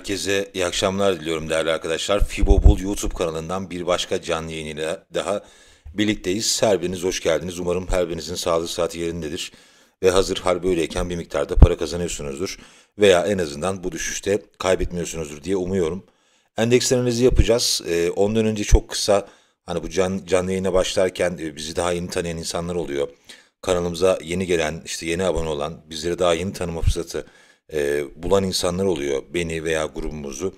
Herkese iyi akşamlar diliyorum değerli arkadaşlar. Fibobul YouTube kanalından bir başka canlı yayınıyla daha birlikteyiz. Her biriniz hoş geldiniz. Umarım her birinizin sağlık saati yerindedir. Ve hazır hal öyleyken bir miktarda para kazanıyorsunuzdur. Veya en azından bu düşüşte kaybetmiyorsunuzdur diye umuyorum. Endeks yapacağız. Ee, ondan önce çok kısa hani bu can, canlı yayına başlarken e, bizi daha yeni tanıyan insanlar oluyor. Kanalımıza yeni gelen işte yeni abone olan bizleri daha yeni tanıma fırsatı e, bulan insanlar oluyor beni veya grubumuzu.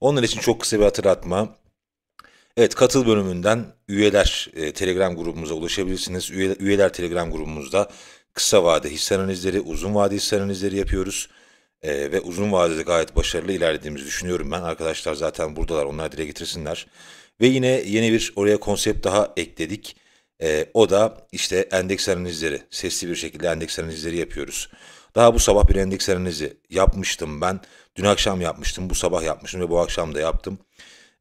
Onlar için çok kısa bir hatırlatma. Evet katıl bölümünden üyeler e, Telegram grubumuza ulaşabilirsiniz. Üye, üyeler Telegram grubumuzda kısa vade hisse analizleri, uzun vade hisse analizleri yapıyoruz. E, ve uzun vadede gayet başarılı ilerlediğimizi düşünüyorum ben. Arkadaşlar zaten buradalar onlar dile getirsinler. Ve yine yeni bir oraya konsept daha ekledik. E, o da işte endeks analizleri. Sesli bir şekilde endeks analizleri yapıyoruz. Daha bu sabah bir endeks yapmıştım ben. Dün akşam yapmıştım, bu sabah yapmıştım ve bu akşam da yaptım.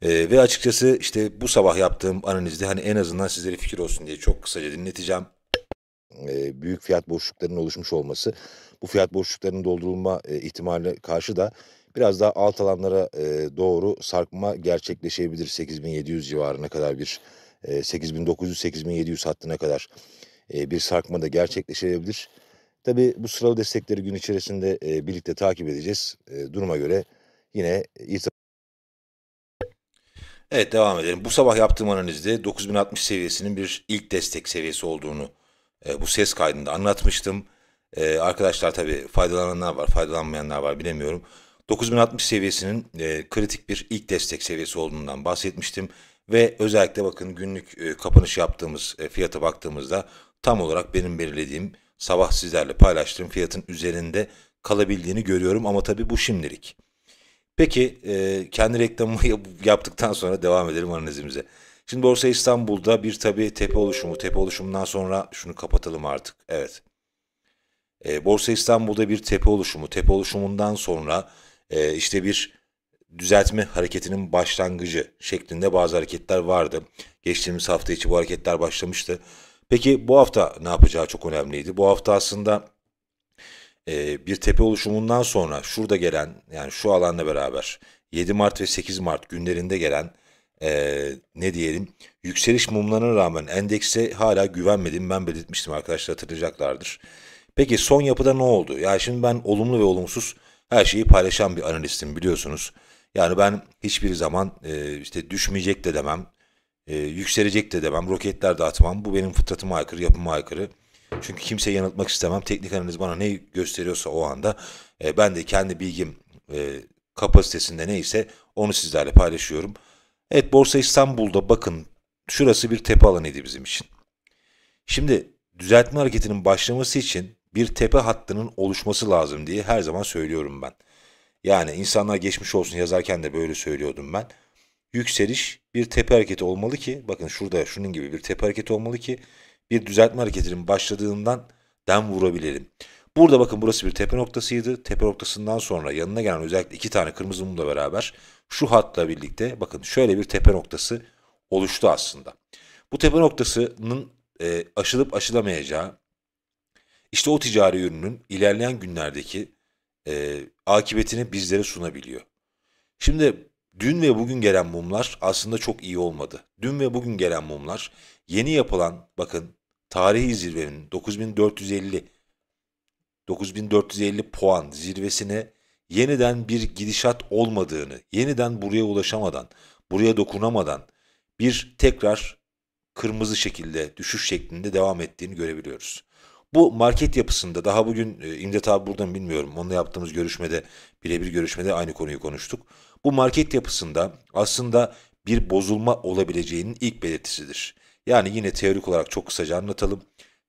Ee, ve açıkçası işte bu sabah yaptığım analizde hani en azından sizlere fikir olsun diye çok kısaca dinleteceğim. Ee, büyük fiyat boşluklarının oluşmuş olması, bu fiyat boşluklarının doldurulma e, ihtimaline karşı da biraz daha alt alanlara e, doğru sarkma gerçekleşebilir 8700 civarına kadar bir 8900-8700 e, hattına kadar e, bir sarkma da gerçekleşebilir. Tabii bu sıralı destekleri gün içerisinde e, birlikte takip edeceğiz. E, duruma göre yine itibar. Evet devam edelim. Bu sabah yaptığım analizde 9060 seviyesinin bir ilk destek seviyesi olduğunu e, bu ses kaydında anlatmıştım. E, arkadaşlar tabi faydalananlar var, faydalanmayanlar var bilemiyorum. 9060 seviyesinin e, kritik bir ilk destek seviyesi olduğundan bahsetmiştim. Ve özellikle bakın günlük e, kapanış yaptığımız e, fiyata baktığımızda tam olarak benim belirlediğim sabah sizlerle paylaştığım fiyatın üzerinde kalabildiğini görüyorum ama tabii bu şimdilik. Peki e, kendi reklamımı yaptıktan sonra devam edelim analizimize. Şimdi Borsa İstanbul'da bir tabii tepe oluşumu. Tepe oluşumundan sonra şunu kapatalım artık. Evet. E, Borsa İstanbul'da bir tepe oluşumu. Tepe oluşumundan sonra e, işte bir düzeltme hareketinin başlangıcı şeklinde bazı hareketler vardı. Geçtiğimiz hafta içi bu hareketler başlamıştı. Peki bu hafta ne yapacağı çok önemliydi. Bu hafta aslında e, bir tepe oluşumundan sonra şurada gelen yani şu alanla beraber 7 Mart ve 8 Mart günlerinde gelen e, ne diyelim yükseliş mumlarına rağmen endekse hala güvenmedim ben belirtmiştim arkadaşlar hatırlayacaklardır. Peki son yapıda ne oldu? Ya yani şimdi ben olumlu ve olumsuz her şeyi paylaşan bir analistim biliyorsunuz. Yani ben hiçbir zaman e, işte düşmeyecek de demem, e, yükselecek de demem. Roketler de atmam. Bu benim fıtratıma aykırı, yapıma aykırı. Çünkü kimseyi yanıltmak istemem. Teknik analiz bana ne gösteriyorsa o anda e, ben de kendi bilgim e, kapasitesinde neyse onu sizlerle paylaşıyorum. Evet Borsa İstanbul'da bakın şurası bir tepe alanıydı bizim için. Şimdi düzeltme hareketinin başlaması için bir tepe hattının oluşması lazım diye her zaman söylüyorum ben. Yani insanlar geçmiş olsun yazarken de böyle söylüyordum ben yükseliş bir tepe hareketi olmalı ki bakın şurada şunun gibi bir tepe hareketi olmalı ki bir düzeltme hareketinin başladığından den vurabilirim. Burada bakın burası bir tepe noktasıydı. Tepe noktasından sonra yanına gelen özellikle iki tane kırmızı mumla beraber şu hatla birlikte bakın şöyle bir tepe noktası oluştu aslında. Bu tepe noktasının e, aşılıp aşılamayacağı işte o ticari ürünün ilerleyen günlerdeki e, akıbetini bizlere sunabiliyor. Şimdi Dün ve bugün gelen mumlar aslında çok iyi olmadı. Dün ve bugün gelen mumlar yeni yapılan bakın tarihi zirvenin 9450 9450 puan zirvesine yeniden bir gidişat olmadığını, yeniden buraya ulaşamadan, buraya dokunamadan bir tekrar kırmızı şekilde, düşüş şeklinde devam ettiğini görebiliyoruz. Bu market yapısında daha bugün e, İmdat abi buradan bilmiyorum onunla yaptığımız görüşmede birebir görüşmede aynı konuyu konuştuk. Bu market yapısında aslında bir bozulma olabileceğinin ilk belirtisidir. Yani yine teorik olarak çok kısaca anlatalım.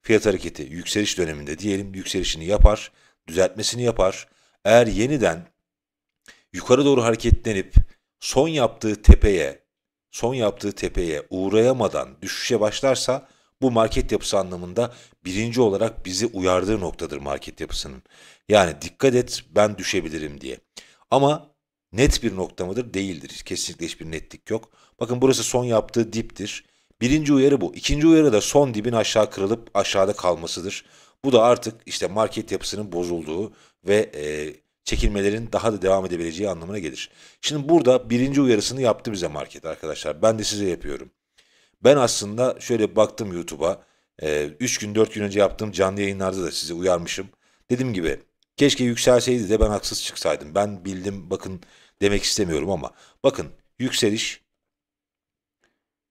Fiyat hareketi yükseliş döneminde diyelim yükselişini yapar, düzeltmesini yapar. Eğer yeniden yukarı doğru hareketlenip son yaptığı tepeye, son yaptığı tepeye uğrayamadan düşüşe başlarsa bu market yapısı anlamında birinci olarak bizi uyardığı noktadır market yapısının. Yani dikkat et ben düşebilirim diye. Ama net bir nokta mıdır? Değildir. Kesinlikle hiçbir netlik yok. Bakın burası son yaptığı diptir. Birinci uyarı bu. İkinci uyarı da son dibin aşağı kırılıp aşağıda kalmasıdır. Bu da artık işte market yapısının bozulduğu ve e, çekilmelerin daha da devam edebileceği anlamına gelir. Şimdi burada birinci uyarısını yaptı bize market arkadaşlar. Ben de size yapıyorum. Ben aslında şöyle baktım YouTube'a. 3 e, gün 4 gün önce yaptığım canlı yayınlarda da size uyarmışım. Dediğim gibi Keşke yükselseydi de ben haksız çıksaydım. Ben bildim bakın demek istemiyorum ama bakın yükseliş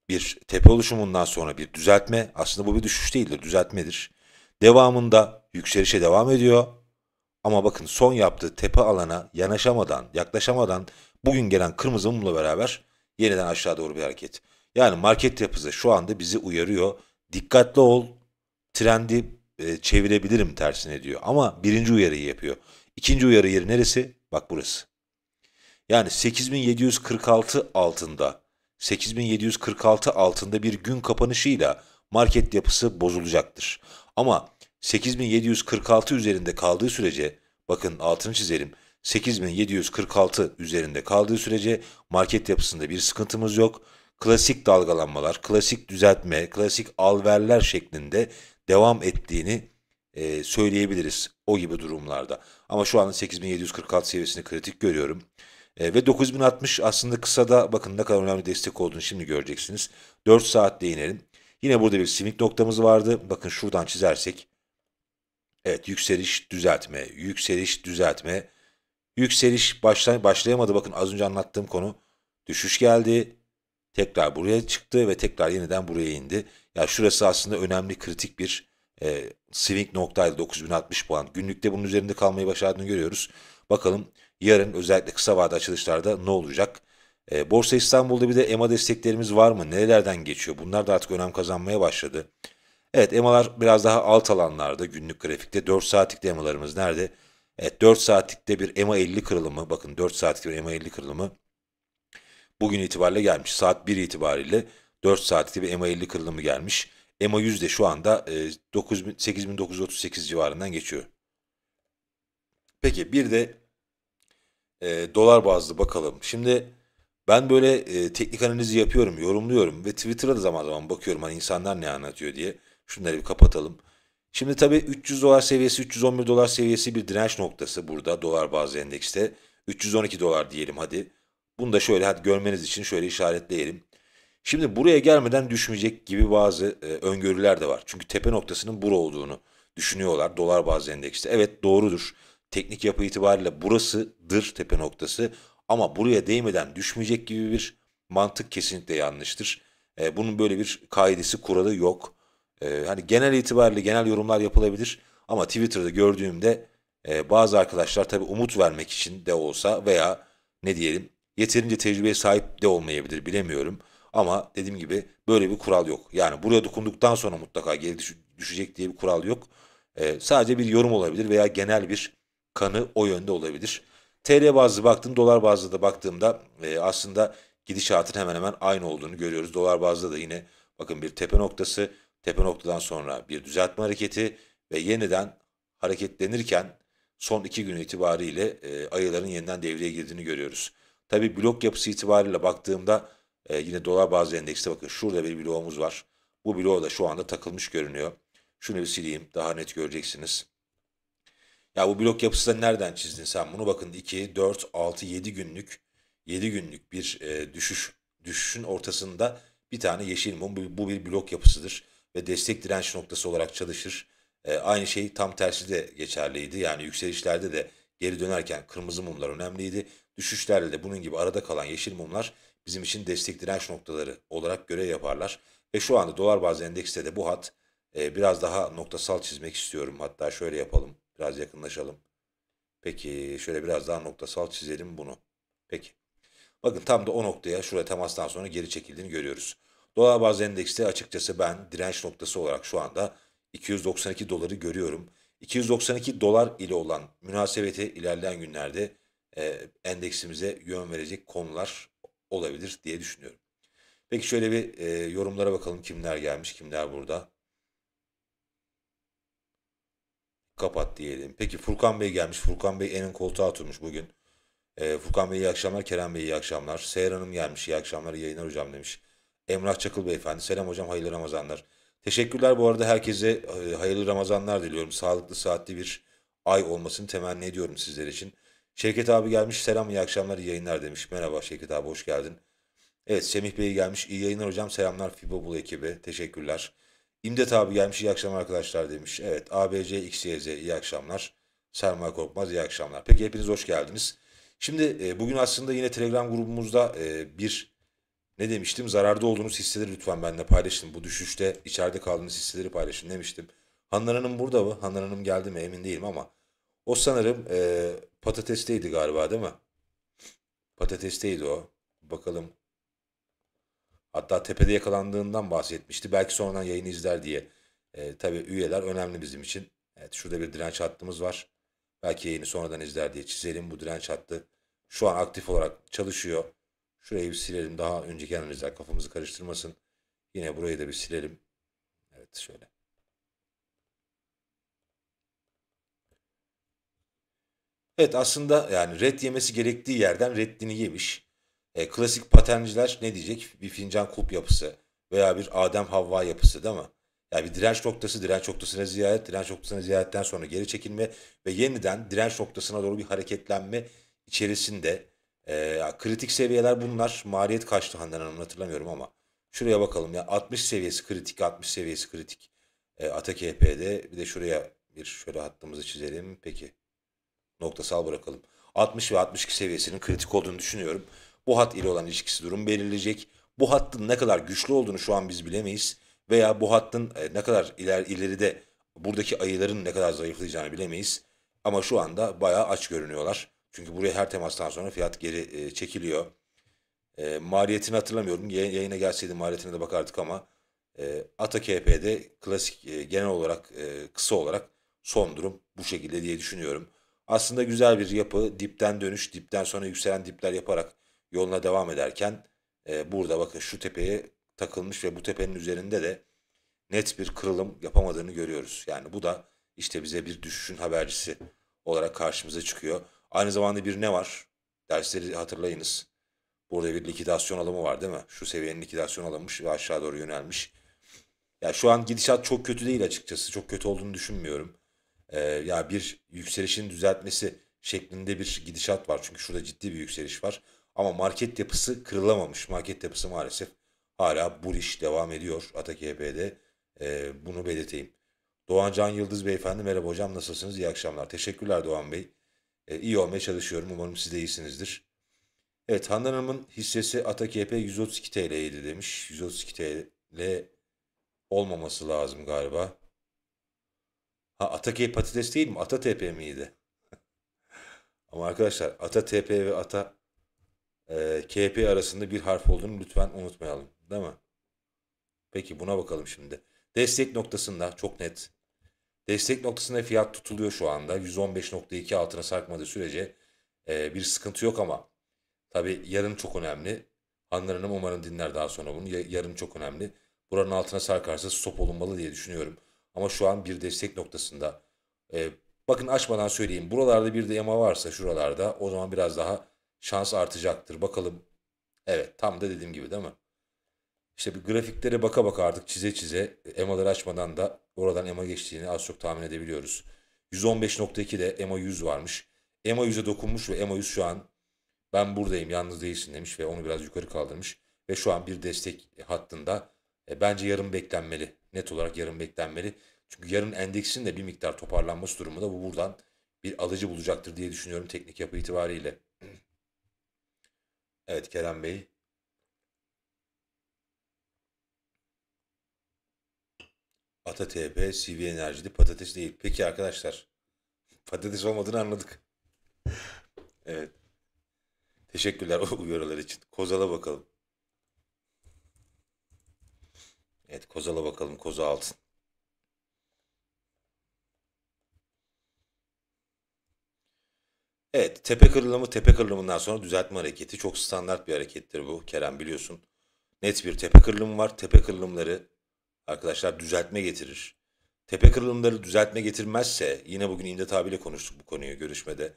bir tepe oluşumundan sonra bir düzeltme. Aslında bu bir düşüş değildir, düzeltmedir. Devamında yükselişe devam ediyor. Ama bakın son yaptığı tepe alana yanaşamadan, yaklaşamadan bugün gelen kırmızı mumla beraber yeniden aşağı doğru bir hareket. Yani market yapısı şu anda bizi uyarıyor. Dikkatli ol, trendi e, çevirebilirim tersine diyor. Ama birinci uyarıyı yapıyor. İkinci uyarı yeri neresi? Bak burası. Yani 8746 altında 8746 altında bir gün kapanışıyla market yapısı bozulacaktır. Ama 8746 üzerinde kaldığı sürece bakın altını çizelim. 8746 üzerinde kaldığı sürece market yapısında bir sıkıntımız yok. Klasik dalgalanmalar, klasik düzeltme, klasik alverler şeklinde devam ettiğini e, söyleyebiliriz o gibi durumlarda. Ama şu anda 8746 seviyesini kritik görüyorum. E, ve 9060 aslında kısada bakın ne kadar önemli destek olduğunu şimdi göreceksiniz. 4 saatte inelim. Yine burada bir simit noktamız vardı. Bakın şuradan çizersek. Evet yükseliş düzeltme, yükseliş düzeltme. Yükseliş başlay başlayamadı. Bakın az önce anlattığım konu. Düşüş geldi. Tekrar buraya çıktı ve tekrar yeniden buraya indi. Yani şurası aslında önemli kritik bir e, swing noktaydı 9060 puan. Günlükte bunun üzerinde kalmayı başardığını görüyoruz. Bakalım yarın özellikle kısa vade açılışlarda ne olacak? E, Borsa İstanbul'da bir de EMA desteklerimiz var mı? Nerelerden geçiyor? Bunlar da artık önem kazanmaya başladı. Evet EMA'lar biraz daha alt alanlarda günlük grafikte. 4 saatlik EMA'larımız e nerede? Evet 4 saatlikte bir EMA 50 kırılımı. Bakın 4 saatlik bir EMA 50 kırılımı. Bugün itibariyle gelmiş. Saat 1 itibariyle 4 saatlik bir MA 50 kırılımı gelmiş. MA 100 de şu anda 8938 e, civarından geçiyor. Peki bir de e, dolar bazlı bakalım. Şimdi ben böyle e, teknik analizi yapıyorum, yorumluyorum ve Twitter'a da zaman zaman bakıyorum hani insanlar ne anlatıyor diye. Şunları bir kapatalım. Şimdi tabii 300 dolar seviyesi, 311 dolar seviyesi bir direnç noktası burada dolar bazlı endekste. 312 dolar diyelim hadi. Bunu da şöyle hadi görmeniz için şöyle işaretleyelim. Şimdi buraya gelmeden düşmeyecek gibi bazı e, öngörüler de var. Çünkü tepe noktasının bura olduğunu düşünüyorlar dolar bazlı endekste. Evet doğrudur. Teknik yapı itibariyle burasıdır tepe noktası ama buraya değmeden düşmeyecek gibi bir mantık kesinlikle yanlıştır. E, bunun böyle bir kaidesi kuralı yok. E, hani genel itibariyle genel yorumlar yapılabilir ama Twitter'da gördüğümde e, bazı arkadaşlar tabii umut vermek için de olsa veya ne diyelim yeterince tecrübeye sahip de olmayabilir bilemiyorum. Ama dediğim gibi böyle bir kural yok. Yani buraya dokunduktan sonra mutlaka geri düşecek diye bir kural yok. E, sadece bir yorum olabilir veya genel bir kanı o yönde olabilir. TL bazlı baktım, dolar bazlı da baktığımda e, aslında gidişatın hemen hemen aynı olduğunu görüyoruz. Dolar bazlı da yine bakın bir tepe noktası, tepe noktadan sonra bir düzeltme hareketi ve yeniden hareketlenirken son iki gün itibariyle e, ayıların yeniden devreye girdiğini görüyoruz. Tabi blok yapısı itibariyle baktığımda e, yine dolar bazlı endekste bakın şurada bir bloğumuz var. Bu bloğu da şu anda takılmış görünüyor. Şunu bir sileyim daha net göreceksiniz. Ya bu blok yapısı da nereden çizdin sen bunu? Bakın 2, 4, 6, 7 günlük 7 günlük bir e, düşüş düşüşün ortasında bir tane yeşil mum. Bu, bu bir blok yapısıdır ve destek direnç noktası olarak çalışır. E, aynı şey tam tersi de geçerliydi. Yani yükselişlerde de geri dönerken kırmızı mumlar önemliydi. Düşüşlerde de bunun gibi arada kalan yeşil mumlar bizim için destek direnç noktaları olarak görev yaparlar. Ve şu anda dolar bazlı endekste de bu hat e, biraz daha noktasal çizmek istiyorum. Hatta şöyle yapalım. Biraz yakınlaşalım. Peki şöyle biraz daha noktasal çizelim bunu. Peki. Bakın tam da o noktaya şuraya temastan sonra geri çekildiğini görüyoruz. Dolar bazlı endekste açıkçası ben direnç noktası olarak şu anda 292 doları görüyorum. 292 dolar ile olan münasebeti ilerleyen günlerde e, endeksimize yön verecek konular olabilir diye düşünüyorum. Peki şöyle bir e, yorumlara bakalım kimler gelmiş, kimler burada. Kapat diyelim. Peki Furkan Bey gelmiş. Furkan Bey enin koltuğa oturmuş bugün. E, Furkan Bey iyi akşamlar, Kerem Bey iyi akşamlar. Seher Hanım gelmiş, iyi akşamlar, iyi yayınlar hocam demiş. Emrah Çakıl Beyefendi, selam hocam, hayırlı Ramazanlar. Teşekkürler bu arada herkese e, hayırlı Ramazanlar diliyorum. Sağlıklı, saatli bir ay olmasını temenni ediyorum sizler için. Şevket abi gelmiş selam iyi akşamlar iyi yayınlar demiş. Merhaba Şevket abi hoş geldin. Evet Semih Bey gelmiş iyi yayınlar hocam selamlar Fibobul ekibi teşekkürler. İmdet abi gelmiş iyi akşamlar arkadaşlar demiş. Evet ABC XYZ iyi akşamlar. Sermaye Korkmaz iyi akşamlar. Peki hepiniz hoş geldiniz. Şimdi e, bugün aslında yine Telegram grubumuzda e, bir ne demiştim zararda olduğunuz hisseleri lütfen benimle paylaşın. Bu düşüşte içeride kaldığınız hisseleri paylaşın demiştim. Hanlar Hanım burada mı? Hanlar Hanım geldi mi emin değilim ama o sanırım e, Patatesteydi galiba değil mi? Patatesteydi o. Bakalım. Hatta tepede yakalandığından bahsetmişti. Belki sonradan yayını izler diye. E, tabii üyeler önemli bizim için. Evet şurada bir direnç hattımız var. Belki yayını sonradan izler diye çizelim bu direnç hattı. Şu an aktif olarak çalışıyor. Şurayı bir silelim. Daha önceki analizler kafamızı karıştırmasın. Yine burayı da bir silelim. Evet şöyle. Evet aslında yani red yemesi gerektiği yerden reddini yemiş. E, klasik paterniciler ne diyecek? Bir fincan kup yapısı veya bir Adem Havva yapısı değil mi? Yani bir direnç noktası, direnç noktasına ziyaret, direnç noktasına ziyaretten sonra geri çekilme ve yeniden direnç noktasına doğru bir hareketlenme içerisinde e, kritik seviyeler bunlar. Maliyet kaçtı Handan hatırlamıyorum ama şuraya bakalım ya 60 seviyesi kritik, 60 seviyesi kritik. E, Atak EP'de bir de şuraya bir şöyle hattımızı çizelim. Peki noktasal bırakalım. 60 ve 62 seviyesinin kritik olduğunu düşünüyorum. Bu hat ile olan ilişkisi durum belirleyecek. Bu hattın ne kadar güçlü olduğunu şu an biz bilemeyiz. Veya bu hattın e, ne kadar iler, ileride buradaki ayıların ne kadar zayıflayacağını bilemeyiz. Ama şu anda bayağı aç görünüyorlar. Çünkü buraya her temastan sonra fiyat geri e, çekiliyor. E, maliyetini hatırlamıyorum. Yay, yayına gelseydi maliyetine de bakardık ama e, Ata KP'de klasik e, genel olarak e, kısa olarak son durum bu şekilde diye düşünüyorum. Aslında güzel bir yapı dipten dönüş dipten sonra yükselen dipler yaparak yoluna devam ederken e, burada bakın şu tepeye takılmış ve bu tepenin üzerinde de net bir kırılım yapamadığını görüyoruz. Yani bu da işte bize bir düşüşün habercisi olarak karşımıza çıkıyor. Aynı zamanda bir ne var? Dersleri hatırlayınız. Burada bir likidasyon alımı var değil mi? Şu seviyenin likidasyon alınmış ve aşağı doğru yönelmiş. Ya yani şu an gidişat çok kötü değil açıkçası. Çok kötü olduğunu düşünmüyorum e, ya bir yükselişin düzeltmesi şeklinde bir gidişat var. Çünkü şurada ciddi bir yükseliş var. Ama market yapısı kırılamamış. Market yapısı maalesef hala bu iş devam ediyor ATKP'de. E, e, bunu belirteyim. Doğan Can Yıldız Beyefendi merhaba hocam nasılsınız? İyi akşamlar. Teşekkürler Doğan Bey. E, iyi olmaya çalışıyorum. Umarım siz de iyisinizdir. Evet Handan Hanım'ın hissesi ATKP e 132 TL'ydi demiş. 132 TL olmaması lazım galiba. Ha Atakey patates değil mi? Ata TP miydi? Ama arkadaşlar Ata TP ve Ata e, KP arasında bir harf olduğunu lütfen unutmayalım. Değil mi? Peki buna bakalım şimdi. Destek noktasında çok net. Destek noktasında fiyat tutuluyor şu anda. 115.2 altına sarkmadığı sürece e, bir sıkıntı yok ama tabi yarın çok önemli. Hanlar umarım dinler daha sonra bunu. Yarın çok önemli. Buranın altına sarkarsa stop olunmalı diye düşünüyorum. Ama şu an bir destek noktasında. E, bakın açmadan söyleyeyim. Buralarda bir de EMA varsa şuralarda o zaman biraz daha şans artacaktır. Bakalım. Evet tam da dediğim gibi değil mi? İşte bir grafiklere baka baka artık çize çize EMA'ları açmadan da oradan EMA geçtiğini az çok tahmin edebiliyoruz. 115.2'de EMA 100 varmış. EMA 100'e dokunmuş ve EMA 100 şu an ben buradayım yalnız değilsin demiş ve onu biraz yukarı kaldırmış. Ve şu an bir destek hattında e, bence yarım beklenmeli net olarak yarın beklenmeli. Çünkü yarın endeksin de bir miktar toparlanması durumunda bu buradan bir alıcı bulacaktır diye düşünüyorum teknik yapı itibariyle. Evet Kerem Bey. Ata TP, CV enerjili patates değil. Peki arkadaşlar. Patates olmadığını anladık. evet. Teşekkürler o uyarılar için. Kozala bakalım. Evet Kozal'a bakalım Koza Altın. Evet tepe kırılımı tepe kırılımından sonra düzeltme hareketi çok standart bir harekettir bu Kerem biliyorsun. Net bir tepe kırılımı var. Tepe kırılımları arkadaşlar düzeltme getirir. Tepe kırılımları düzeltme getirmezse yine bugün İmdat abiyle konuştuk bu konuyu görüşmede.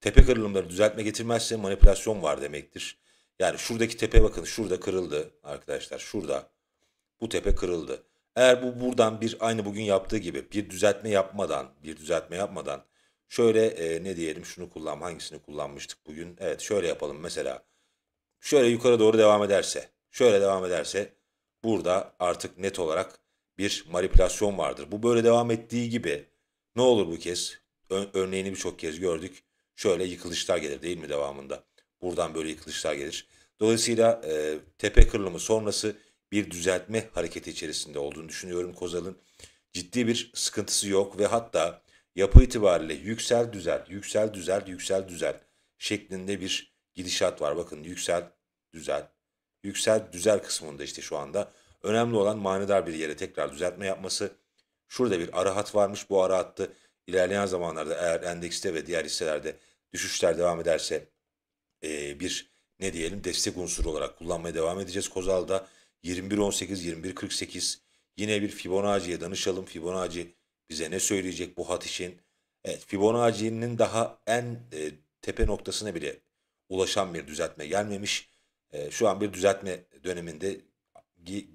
Tepe kırılımları düzeltme getirmezse manipülasyon var demektir. Yani şuradaki tepe bakın şurada kırıldı arkadaşlar şurada bu tepe kırıldı. Eğer bu buradan bir aynı bugün yaptığı gibi bir düzeltme yapmadan, bir düzeltme yapmadan şöyle e, ne diyelim şunu kullan hangisini kullanmıştık bugün? Evet şöyle yapalım mesela. Şöyle yukarı doğru devam ederse, şöyle devam ederse burada artık net olarak bir manipülasyon vardır. Bu böyle devam ettiği gibi ne olur bu kez? Ön, örneğini birçok kez gördük. Şöyle yıkılışlar gelir değil mi devamında? Buradan böyle yıkılışlar gelir. Dolayısıyla e, tepe kırılımı sonrası bir düzeltme hareketi içerisinde olduğunu düşünüyorum Kozal'ın. Ciddi bir sıkıntısı yok ve hatta yapı itibariyle yüksel düzel, yüksel düzel, yüksel düzel şeklinde bir gidişat var. Bakın yüksel düzel, yüksel düzel kısmında işte şu anda önemli olan manidar bir yere tekrar düzeltme yapması. Şurada bir ara hat varmış. Bu ara hattı ilerleyen zamanlarda eğer endekste ve diğer hisselerde düşüşler devam ederse e, bir ne diyelim destek unsuru olarak kullanmaya devam edeceğiz. Kozal'da 21.18, 21.48 yine bir Fibonacci'ye danışalım. Fibonacci bize ne söyleyecek bu hat için? Evet Fibonacci'nin daha en e, tepe noktasına bile ulaşan bir düzeltme gelmemiş. E, şu an bir düzeltme döneminde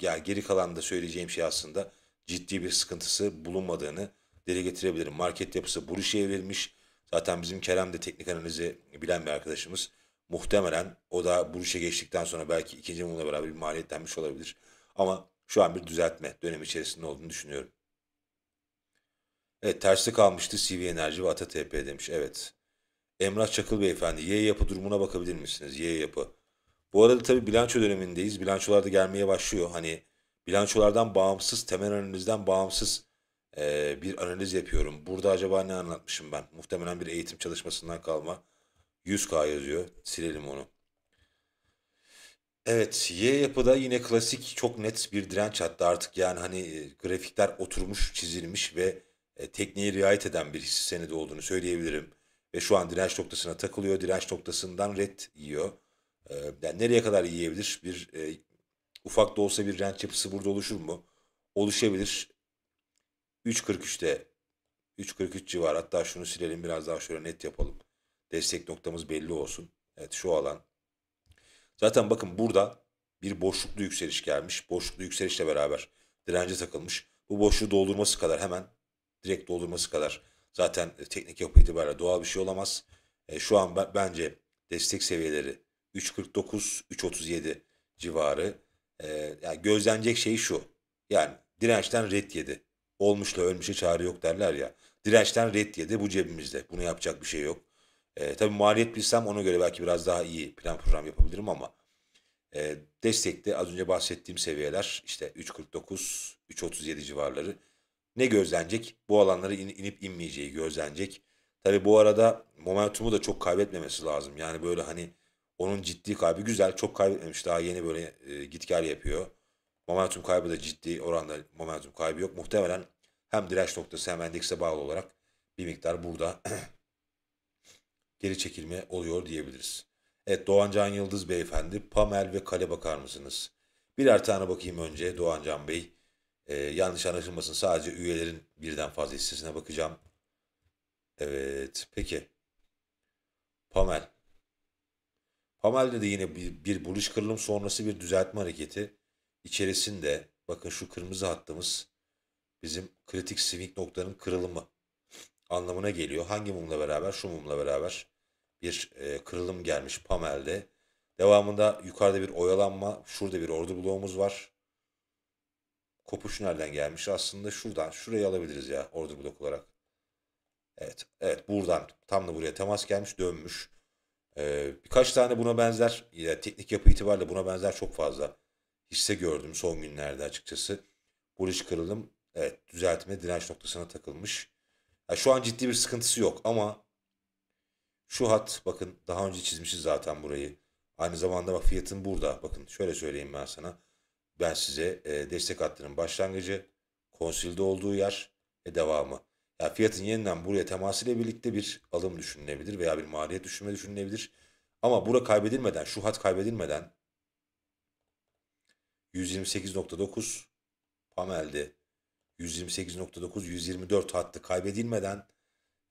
ya geri kalan da söyleyeceğim şey aslında ciddi bir sıkıntısı bulunmadığını dile getirebilirim. Market yapısı buruşa evrilmiş. Zaten bizim Kerem de teknik analizi bilen bir arkadaşımız. Muhtemelen o da bu geçtikten sonra belki ikinci mumla beraber bir maliyetlenmiş olabilir. Ama şu an bir düzeltme dönemi içerisinde olduğunu düşünüyorum. Evet terste kalmıştı CV Enerji ve ATTP demiş. Evet. Emrah Çakıl Beyefendi Y yapı durumuna bakabilir misiniz? Y yapı. Bu arada tabii bilanço dönemindeyiz. Bilançolar da gelmeye başlıyor. Hani bilançolardan bağımsız, temel analizden bağımsız e, bir analiz yapıyorum. Burada acaba ne anlatmışım ben? Muhtemelen bir eğitim çalışmasından kalma 100K yazıyor. Silelim onu. Evet Y yapıda yine klasik çok net bir direnç hattı artık yani hani e, grafikler oturmuş çizilmiş ve e, tekniğe riayet eden bir hisse senedi olduğunu söyleyebilirim. Ve şu an direnç noktasına takılıyor direnç noktasından red yiyor. E, yani nereye kadar yiyebilir bir e, ufak da olsa bir direnç yapısı burada oluşur mu? Oluşabilir. 3.43'te 3.43 civar hatta şunu silelim biraz daha şöyle net yapalım destek noktamız belli olsun. Evet şu alan. Zaten bakın burada bir boşluklu yükseliş gelmiş. Boşluklu yükselişle beraber dirence takılmış. Bu boşluğu doldurması kadar hemen direkt doldurması kadar zaten e, teknik yapı itibariyle doğal bir şey olamaz. E, şu an bence destek seviyeleri 3.49-3.37 civarı. E, yani gözlenecek şey şu. Yani dirençten red yedi. Olmuşla ölmüşe çare yok derler ya. Dirençten red yedi bu cebimizde. Bunu yapacak bir şey yok. E, tabii maliyet bilsem ona göre belki biraz daha iyi plan program yapabilirim ama e, destekte az önce bahsettiğim seviyeler işte 3.49, 3.37 civarları. Ne gözlenecek? Bu alanları in, inip inmeyeceği gözlenecek. Tabii bu arada momentumu da çok kaybetmemesi lazım. Yani böyle hani onun ciddi kaybı güzel. Çok kaybetmemiş. Daha yeni böyle e, gitgar yapıyor. Momentum kaybı da ciddi oranda momentum kaybı yok. Muhtemelen hem direnç noktası hem endekse bağlı olarak bir miktar burada geri çekilme oluyor diyebiliriz. Evet Doğancan Yıldız beyefendi Pamel ve Kale bakar mısınız? Birer tane bakayım önce Doğancan Bey. Ee, yanlış anlaşılmasın sadece üyelerin birden fazla hissesine bakacağım. Evet peki. Pamel. Pamel'de de yine bir, bir buluş kırılım sonrası bir düzeltme hareketi. İçerisinde bakın şu kırmızı hattımız bizim kritik swing noktanın kırılımı anlamına geliyor. Hangi mumla beraber? Şu mumla beraber bir e, kırılım gelmiş Pamel'de. Devamında yukarıda bir oyalanma, şurada bir ordu bloğumuz var. Kopuş nereden gelmiş? Aslında şuradan, şurayı alabiliriz ya ordu blok olarak. Evet, evet buradan tam da buraya temas gelmiş, dönmüş. Ee, birkaç tane buna benzer, ya, teknik yapı itibariyle buna benzer çok fazla hisse gördüm son günlerde açıkçası. Buluş kırılım, evet düzeltme direnç noktasına takılmış. Yani şu an ciddi bir sıkıntısı yok ama şu hat bakın daha önce çizmişiz zaten burayı. Aynı zamanda bak fiyatın burada. Bakın şöyle söyleyeyim ben sana. Ben size e, destek hattının başlangıcı, konsilde olduğu yer ve devamı. Yani fiyatın yeniden buraya teması ile birlikte bir alım düşünülebilir veya bir maliyet düşürme düşünülebilir. Ama bura kaybedilmeden, şu hat kaybedilmeden 128.9 Pamel'de 128.9-124 hattı kaybedilmeden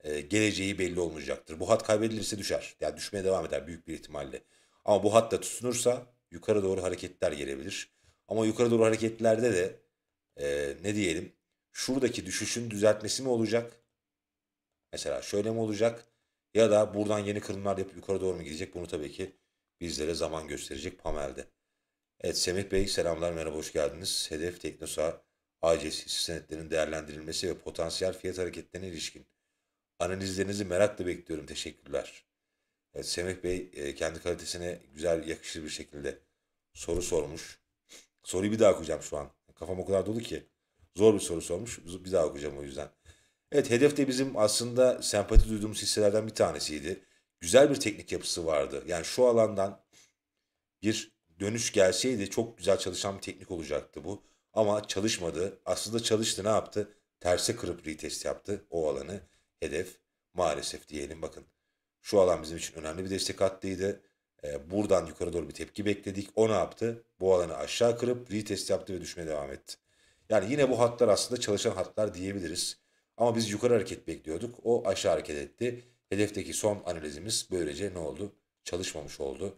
e, geleceği belli olmayacaktır. Bu hat kaybedilirse düşer. Yani düşmeye devam eder büyük bir ihtimalle. Ama bu hatta tutunursa yukarı doğru hareketler gelebilir. Ama yukarı doğru hareketlerde de e, ne diyelim şuradaki düşüşün düzeltmesi mi olacak? Mesela şöyle mi olacak? Ya da buradan yeni kırımlar yapıp yukarı doğru mu gidecek? Bunu tabii ki bizlere zaman gösterecek Pamel'de. Evet Semih Bey selamlar merhaba hoş geldiniz. Hedef Teknosa ACS senetlerinin değerlendirilmesi ve potansiyel fiyat hareketlerine ilişkin analizlerinizi merakla bekliyorum. Teşekkürler. Evet, Semih Bey e, kendi kalitesine güzel yakışır bir şekilde soru sormuş. Soruyu bir daha okuyacağım şu an. Kafam o kadar dolu ki. Zor bir soru sormuş. Bir daha okuyacağım o yüzden. Evet hedef de bizim aslında sempati duyduğumuz hisselerden bir tanesiydi. Güzel bir teknik yapısı vardı. Yani şu alandan bir dönüş gelseydi çok güzel çalışan bir teknik olacaktı bu. Ama çalışmadı. Aslında çalıştı ne yaptı? Terse kırıp retest yaptı o alanı. Hedef maalesef diyelim bakın. Şu alan bizim için önemli bir destek hattıydı. Ee, buradan yukarı doğru bir tepki bekledik. O ne yaptı? Bu alanı aşağı kırıp retest yaptı ve düşmeye devam etti. Yani yine bu hatlar aslında çalışan hatlar diyebiliriz. Ama biz yukarı hareket bekliyorduk. O aşağı hareket etti. Hedefteki son analizimiz böylece ne oldu? Çalışmamış oldu.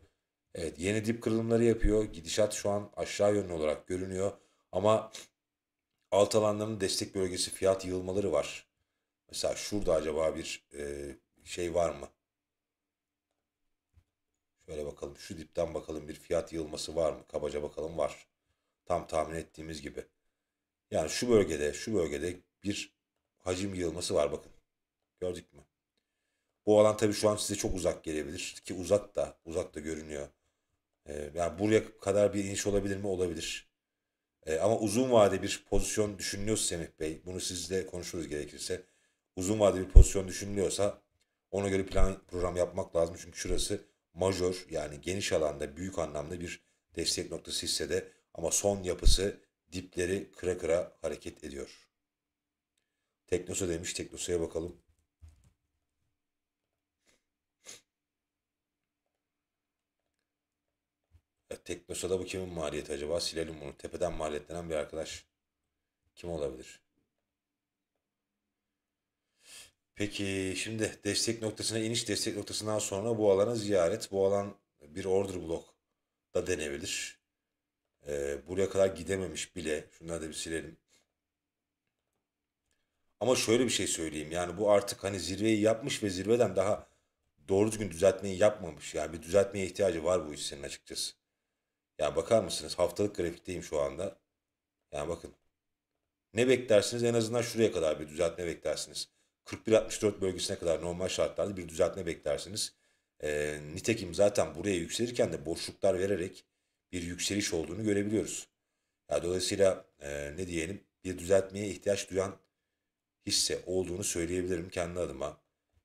Evet yeni dip kırılımları yapıyor. Gidişat şu an aşağı yönlü olarak görünüyor. Ama alt alanların destek bölgesi fiyat yığılmaları var. Mesela şurada acaba bir e, şey var mı? Şöyle bakalım. Şu dipten bakalım bir fiyat yığılması var mı? Kabaca bakalım var. Tam tahmin ettiğimiz gibi. Yani şu bölgede, şu bölgede bir hacim yığılması var bakın. Gördük mü? Bu alan tabii şu an size çok uzak gelebilir ki uzak da uzak da görünüyor. Ee, yani buraya kadar bir iniş olabilir mi? Olabilir. E, ama uzun vade bir pozisyon düşünülüyorsa Semih Bey. Bunu sizle konuşuruz gerekirse. Uzun vade bir pozisyon düşünülüyorsa ona göre plan program yapmak lazım. Çünkü şurası majör yani geniş alanda büyük anlamda bir destek noktası ise de ama son yapısı dipleri kıra kıra hareket ediyor. Teknosa demiş. Teknosa'ya bakalım. Ya e, Teknosa'da bu kimin maliyeti acaba? Silelim bunu. Tepeden maliyetlenen bir arkadaş. Kim olabilir? Peki şimdi destek noktasına iniş destek noktasından sonra bu alana ziyaret. Bu alan bir order block da denebilir. Ee, buraya kadar gidememiş bile. Şunları da bir silelim. Ama şöyle bir şey söyleyeyim. Yani bu artık hani zirveyi yapmış ve zirveden daha doğru düzgün düzeltmeyi yapmamış. Yani bir düzeltmeye ihtiyacı var bu hissenin açıkçası. Ya bakar mısınız? Haftalık grafikteyim şu anda. Yani bakın. Ne beklersiniz? En azından şuraya kadar bir düzeltme beklersiniz. 41-64 bölgesine kadar normal şartlarda bir düzeltme beklersiniz. E, nitekim zaten buraya yükselirken de boşluklar vererek bir yükseliş olduğunu görebiliyoruz. Yani dolayısıyla e, ne diyelim bir düzeltmeye ihtiyaç duyan hisse olduğunu söyleyebilirim kendi adıma.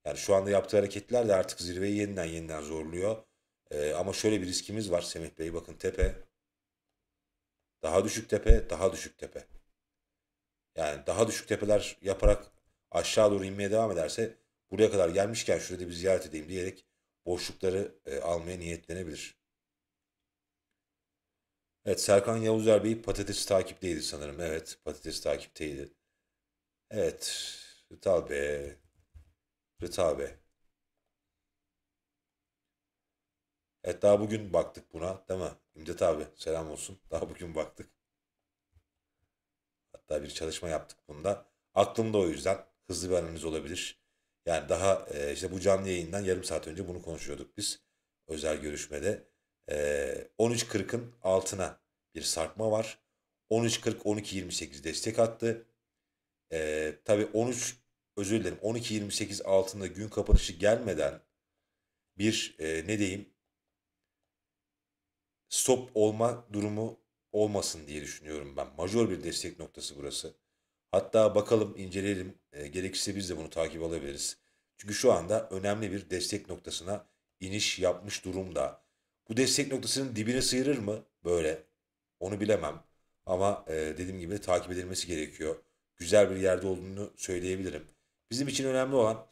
Yani şu anda yaptığı hareketler de artık zirveyi yeniden yeniden zorluyor. E, ama şöyle bir riskimiz var Semih Bey. Bakın tepe daha düşük tepe, daha düşük tepe. Yani daha düşük tepeler yaparak aşağı doğru inmeye devam ederse buraya kadar gelmişken şurada bir ziyaret edeyim diyerek boşlukları e, almaya niyetlenebilir. Evet Serkan Yavuzer Bey patates takipteydi sanırım. Evet patates takipteydi. Evet Rıta Bey. Rıta Bey. Evet daha bugün baktık buna değil mi? İmdat abi selam olsun. Daha bugün baktık. Hatta bir çalışma yaptık bunda. Aklımda o yüzden hızlı bir analiz olabilir. Yani daha e, işte bu canlı yayından yarım saat önce bunu konuşuyorduk biz. Özel görüşmede. E, 13.40'ın altına bir sarkma var. 13.40-12.28 destek attı. E, tabii 13 özür dilerim 12.28 altında gün kapanışı gelmeden bir e, ne diyeyim stop olma durumu olmasın diye düşünüyorum ben. Majör bir destek noktası burası. Hatta bakalım inceleyelim. E, gerekirse biz de bunu takip alabiliriz. Çünkü şu anda önemli bir destek noktasına iniş yapmış durumda. Bu destek noktasının dibine sıyırır mı? Böyle. Onu bilemem. Ama e, dediğim gibi takip edilmesi gerekiyor. Güzel bir yerde olduğunu söyleyebilirim. Bizim için önemli olan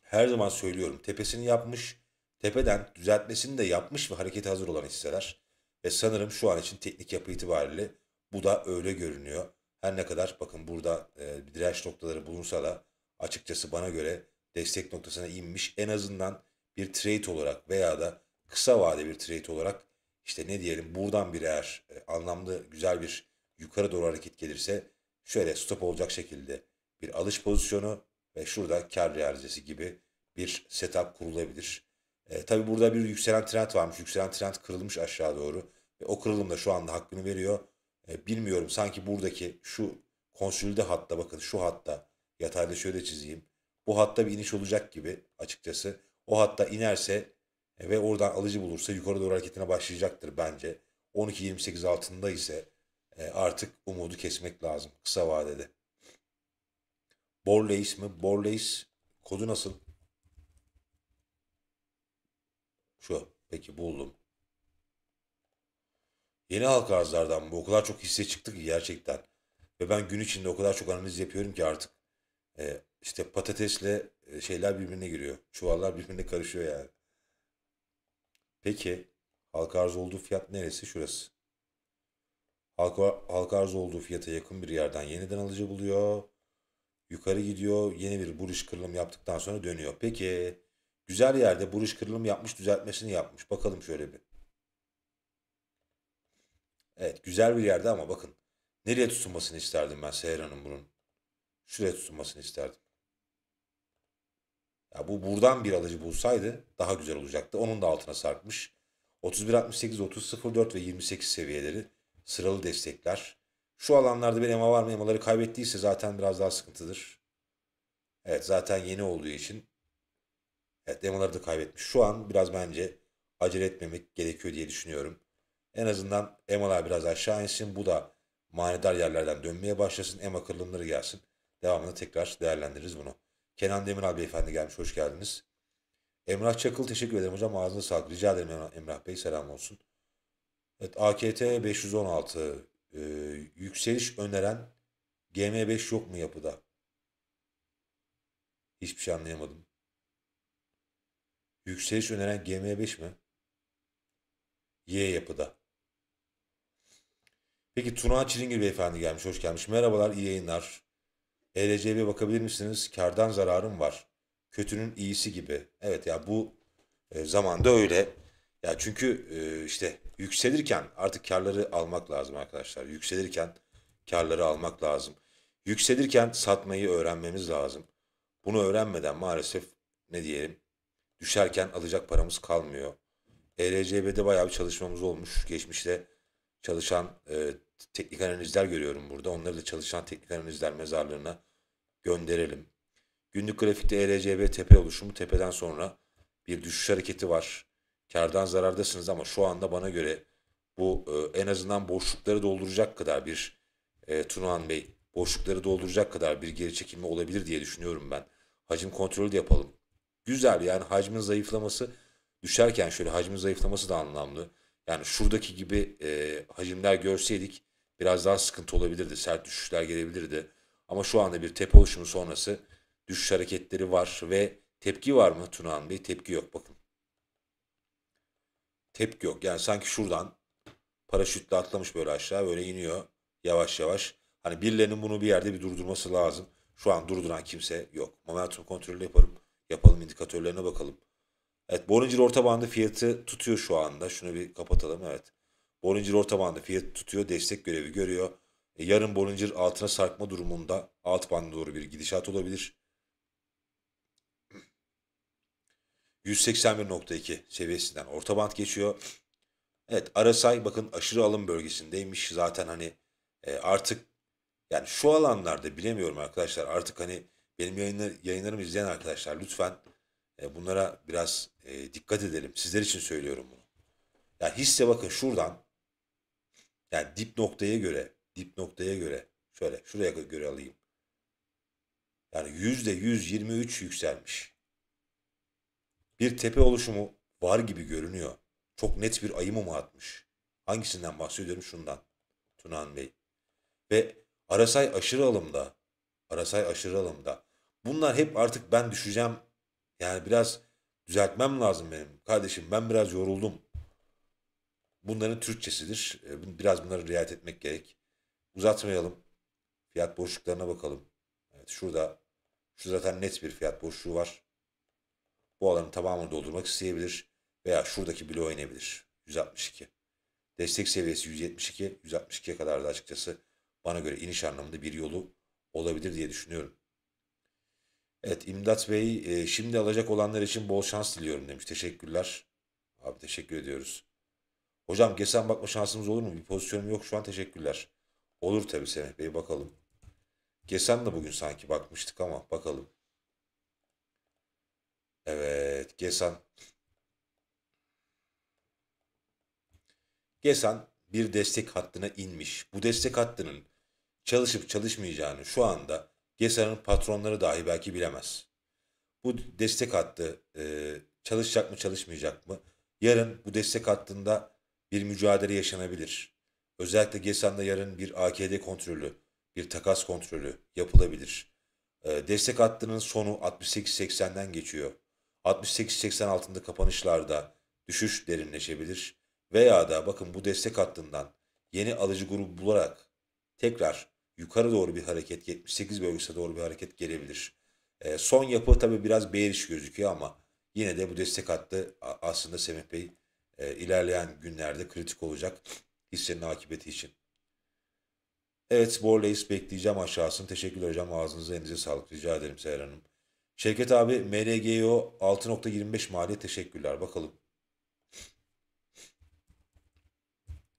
her zaman söylüyorum. Tepesini yapmış Tepeden düzeltmesini de yapmış ve harekete hazır olan hisseler. Ve sanırım şu an için teknik yapı itibariyle bu da öyle görünüyor. Her ne kadar bakın burada e, direnç noktaları bulunsa da açıkçası bana göre destek noktasına inmiş. En azından bir trade olarak veya da kısa vade bir trade olarak işte ne diyelim buradan bir eğer e, anlamlı güzel bir yukarı doğru hareket gelirse şöyle stop olacak şekilde bir alış pozisyonu ve şurada kar realizesi gibi bir setup kurulabilir. E, tabii burada bir yükselen trend varmış. Yükselen trend kırılmış aşağı doğru. E, o kırılım da şu anda hakkını veriyor. E, bilmiyorum sanki buradaki şu konsülde hatta bakın şu hatta yatayda şöyle çizeyim. Bu hatta bir iniş olacak gibi açıkçası. O hatta inerse e, ve oradan alıcı bulursa yukarı doğru hareketine başlayacaktır bence. 12.28 altında ise e, artık umudu kesmek lazım kısa vadede. Borleis mi? Borleis kodu nasıl? Şu. Peki buldum. Yeni halka arzlardan bu o kadar çok hisse çıktı ki gerçekten. Ve ben gün içinde o kadar çok analiz yapıyorum ki artık. E, işte patatesle e, şeyler birbirine giriyor. Çuvallar birbirine karışıyor yani. Peki halka arz olduğu fiyat neresi? Şurası. Halka, halka arz olduğu fiyata yakın bir yerden yeniden alıcı buluyor. Yukarı gidiyor. Yeni bir buluş kırılım yaptıktan sonra dönüyor. Peki Güzel yerde buruş kırılım yapmış, düzeltmesini yapmış. Bakalım şöyle bir. Evet, güzel bir yerde ama bakın. Nereye tutunmasını isterdim ben Seher Hanım bunun? Şuraya tutunmasını isterdim. Ya bu buradan bir alıcı bulsaydı daha güzel olacaktı. Onun da altına sarkmış. 31.68, 30.04 ve 28 seviyeleri sıralı destekler. Şu alanlarda bir ema var mı? Emaları kaybettiyse zaten biraz daha sıkıntıdır. Evet zaten yeni olduğu için Evet, demoları da kaybetmiş. Şu an biraz bence acele etmemek gerekiyor diye düşünüyorum. En azından EMA'lar biraz aşağı insin. Bu da manidar yerlerden dönmeye başlasın. EMA kırılımları gelsin. Devamını tekrar değerlendiririz bunu. Kenan Demiral Beyefendi gelmiş. Hoş geldiniz. Emrah Çakıl teşekkür ederim hocam. Ağzına sağlık. Rica ederim Emrah Bey. Selam olsun. Evet AKT 516 e, yükseliş öneren GM5 yok mu yapıda? Hiçbir şey anlayamadım. Yükseliş öneren GM5 mi? Y yapıda. Peki Tuna Çilingir beyefendi gelmiş. Hoş gelmiş. Merhabalar, iyi yayınlar. ERCB bakabilir misiniz? Kardan zararım var. Kötünün iyisi gibi. Evet ya bu e, zamanda öyle. Ya çünkü e, işte yükselirken artık karları almak lazım arkadaşlar. Yükselirken karları almak lazım. Yükselirken satmayı öğrenmemiz lazım. Bunu öğrenmeden maalesef ne diyelim Düşerken alacak paramız kalmıyor. ERCB'de bayağı bir çalışmamız olmuş. Geçmişte çalışan e, teknik analizler görüyorum burada. Onları da çalışan teknik analizler mezarlarına gönderelim. Günlük grafikte ERCB tepe oluşumu tepeden sonra bir düşüş hareketi var. Kardan zarardasınız ama şu anda bana göre bu e, en azından boşlukları dolduracak kadar bir e, Tunahan Bey boşlukları dolduracak kadar bir geri çekilme olabilir diye düşünüyorum ben. Hacim kontrolü de yapalım güzel yani hacmin zayıflaması düşerken şöyle hacmin zayıflaması da anlamlı. Yani şuradaki gibi e, hacimler görseydik biraz daha sıkıntı olabilirdi. Sert düşüşler gelebilirdi. Ama şu anda bir tepe oluşumu sonrası düşüş hareketleri var ve tepki var mı Tunahan Bey? Tepki yok bakın. Tepki yok. Yani sanki şuradan paraşütle atlamış böyle aşağı böyle iniyor yavaş yavaş. Hani birilerinin bunu bir yerde bir durdurması lazım. Şu an durduran kimse yok. Momentum kontrolü yaparım yapalım indikatörlerine bakalım. Evet Bollinger orta bandı fiyatı tutuyor şu anda. Şunu bir kapatalım evet. Bollinger orta bandı fiyatı tutuyor. Destek görevi görüyor. E, yarın Bollinger altına sarkma durumunda alt bandı doğru bir gidişat olabilir. 181.2 seviyesinden orta band geçiyor. Evet Arasay bakın aşırı alım bölgesindeymiş. Zaten hani e, artık yani şu alanlarda bilemiyorum arkadaşlar artık hani benim yayınlar, yayınlarımı izleyen arkadaşlar lütfen e, bunlara biraz e, dikkat edelim. Sizler için söylüyorum bunu. Ya yani hisse bakın şuradan yani dip noktaya göre dip noktaya göre şöyle şuraya göre alayım. Yani yüzde 123 yükselmiş. Bir tepe oluşumu var gibi görünüyor. Çok net bir ayı mı atmış? Hangisinden bahsediyorum? Şundan. Tunan Bey. Ve Arasay aşırı alımda. Arasay aşırı alımda. Bunlar hep artık ben düşeceğim. Yani biraz düzeltmem lazım benim. Kardeşim ben biraz yoruldum. Bunların Türkçesidir. E, biraz bunları riayet etmek gerek. Uzatmayalım. Fiyat boşluklarına bakalım. Evet şurada şu zaten net bir fiyat boşluğu var. Bu alanın tamamını doldurmak isteyebilir veya şuradaki bile oynayabilir 162. Destek seviyesi 172. 162'ye kadar da açıkçası bana göre iniş anlamında bir yolu olabilir diye düşünüyorum. Evet İmdat Bey e, şimdi alacak olanlar için bol şans diliyorum demiş. Teşekkürler. Abi teşekkür ediyoruz. Hocam geçen bakma şansımız olur mu? Bir pozisyonum yok şu an teşekkürler. Olur tabii Semih Bey bakalım. Gesen de bugün sanki bakmıştık ama bakalım. Evet Gesen. Gesen bir destek hattına inmiş. Bu destek hattının çalışıp çalışmayacağını şu anda GESA'nın patronları dahi belki bilemez. Bu destek hattı e, çalışacak mı çalışmayacak mı? Yarın bu destek hattında bir mücadele yaşanabilir. Özellikle GESA'nda yarın bir AKD kontrolü, bir takas kontrolü yapılabilir. E, destek hattının sonu 68-80'den geçiyor. 68-80 altında kapanışlarda düşüş derinleşebilir. Veya da bakın bu destek hattından yeni alıcı grubu bularak tekrar yukarı doğru bir hareket 78 bölgesine doğru bir hareket gelebilir. E, son yapı tabi biraz bearish gözüküyor ama yine de bu destek hattı aslında Semih Bey e, ilerleyen günlerde kritik olacak hissenin akıbeti için. Evet Borleis bekleyeceğim aşağısını. Teşekkürler hocam. Ağzınıza elinize sağlık. Rica ederim Seher Hanım. Şevket abi MRGO 6.25 maliyet teşekkürler. Bakalım.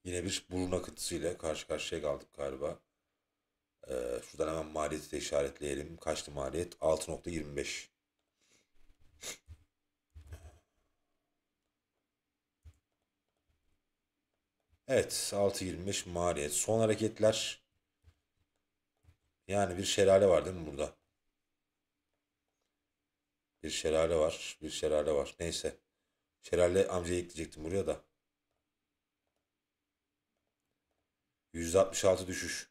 Yine bir burun akıntısıyla karşı karşıya kaldık galiba. Ee, şuradan hemen maliyeti de işaretleyelim. Kaçtı maliyet? 6.25. Evet 6.25 maliyet. Son hareketler. Yani bir şelale var değil mi burada? Bir şelale var. Bir şelale var. Neyse. Şelale amcayı ekleyecektim buraya da. %66 düşüş.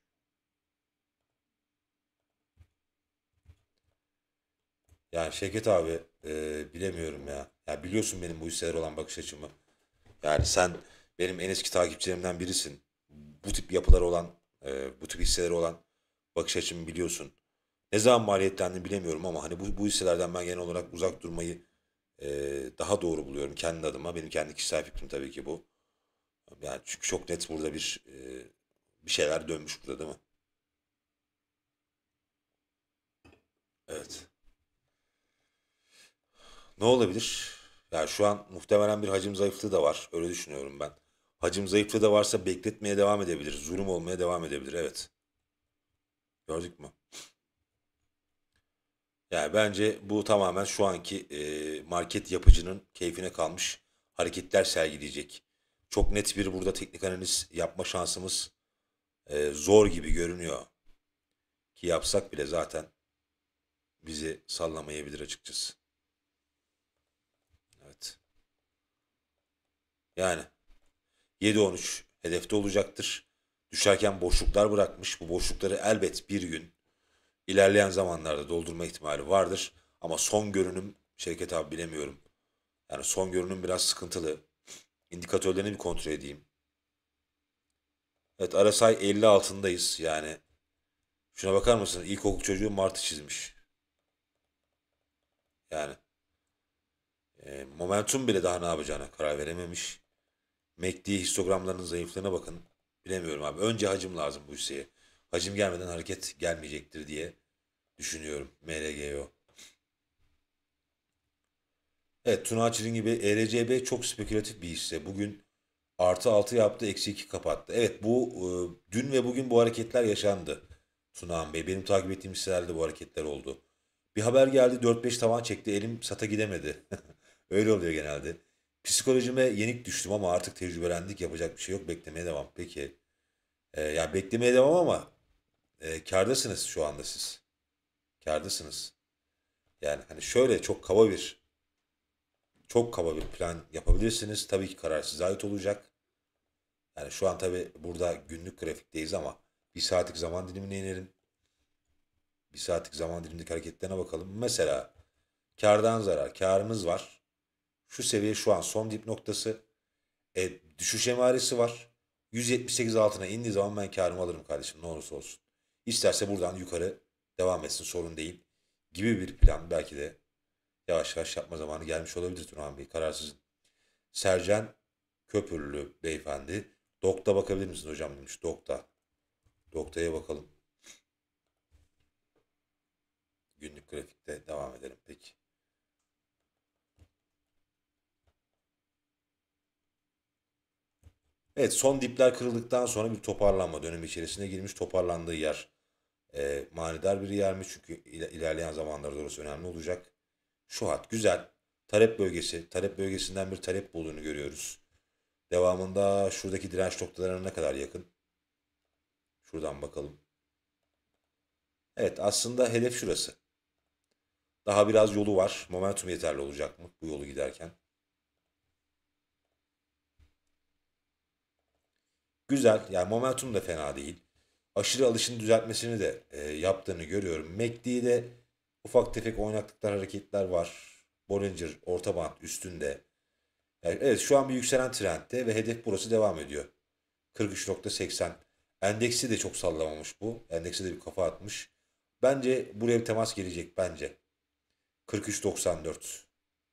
Yani Şevket abi e, bilemiyorum ya. Ya biliyorsun benim bu hisseler olan bakış açımı. Yani sen benim en eski takipçilerimden birisin. Bu tip yapılar olan, e, bu tip hisseleri olan bakış açımı biliyorsun. Ne zaman maliyetlendiğini bilemiyorum ama hani bu, bu hisselerden ben genel olarak uzak durmayı e, daha doğru buluyorum kendi adıma. Benim kendi kişisel fikrim tabii ki bu. Yani çünkü çok net burada bir e, bir şeyler dönmüş burada değil mi? Evet. Ne olabilir? Yani şu an muhtemelen bir hacim zayıflığı da var. Öyle düşünüyorum ben. Hacim zayıflığı da varsa bekletmeye devam edebilir. Zulüm olmaya devam edebilir. Evet. Gördük mü? Yani bence bu tamamen şu anki e, market yapıcının keyfine kalmış hareketler sergileyecek. Çok net bir burada teknik analiz yapma şansımız e, zor gibi görünüyor. Ki yapsak bile zaten bizi sallamayabilir açıkçası. Yani 7-13 hedefte olacaktır. Düşerken boşluklar bırakmış. Bu boşlukları elbet bir gün ilerleyen zamanlarda doldurma ihtimali vardır. Ama son görünüm Şevket abi bilemiyorum. Yani son görünüm biraz sıkıntılı. İndikatörlerini bir kontrol edeyim. Evet RSI 50 altındayız yani. Şuna bakar mısın? İlkokul çocuğu Mart'ı çizmiş. Yani. E, momentum bile daha ne yapacağına karar verememiş. Mekdi histogramlarının zayıflığına bakın. Bilemiyorum abi. Önce hacim lazım bu hisseye. Hacim gelmeden hareket gelmeyecektir diye düşünüyorum. MLGO. Evet Tuna Çirin gibi ERCB çok spekülatif bir hisse. Bugün artı 6 yaptı eksi 2 kapattı. Evet bu e, dün ve bugün bu hareketler yaşandı. Tunağan Bey benim takip ettiğim hisselerde bu hareketler oldu. Bir haber geldi 4-5 tavan çekti elim sata gidemedi. Öyle oluyor genelde. Psikolojime yenik düştüm ama artık tecrübelendik yapacak bir şey yok beklemeye devam. Peki e, ya yani beklemeye devam ama e, kardasınız şu anda siz. Kardasınız. Yani hani şöyle çok kaba bir çok kaba bir plan yapabilirsiniz. Tabii ki karar size ait olacak. Yani şu an tabii burada günlük grafikteyiz ama bir saatlik zaman dilimine inelim. Bir saatlik zaman dilimindeki hareketlerine bakalım. Mesela kardan zarar. Karımız var. Şu seviye şu an son dip noktası. E, düşüş emaresi var. 178 altına indiği zaman ben karımı alırım kardeşim ne olursa olsun. İsterse buradan yukarı devam etsin sorun değil. Gibi bir plan belki de yavaş yavaş yapma zamanı gelmiş olabilir Turan Bey. Kararsızın. Sercan Köpürlü beyefendi. Dokta bakabilir misiniz hocam demiş. Dokta. Doktaya bakalım. Günlük grafikte devam edelim peki. Evet son dipler kırıldıktan sonra bir toparlanma dönemi içerisine girmiş toparlandığı yer e, manidar bir yermiş Çünkü ilerleyen zamanlarda doğrusu önemli olacak. Şu hat güzel. Talep bölgesi. Talep bölgesinden bir talep bulduğunu görüyoruz. Devamında şuradaki direnç noktalarına ne kadar yakın? Şuradan bakalım. Evet aslında hedef şurası. Daha biraz yolu var. Momentum yeterli olacak mı bu yolu giderken? Güzel. Yani momentum da fena değil. Aşırı alışın düzeltmesini de e, yaptığını görüyorum. McD'de ufak tefek oynaklıklar, hareketler var. Bollinger orta band üstünde. Yani evet şu an bir yükselen trendte ve hedef burası devam ediyor. 43.80. Endeksi de çok sallamamış bu. Endeksi de bir kafa atmış. Bence buraya bir temas gelecek bence. 43.94.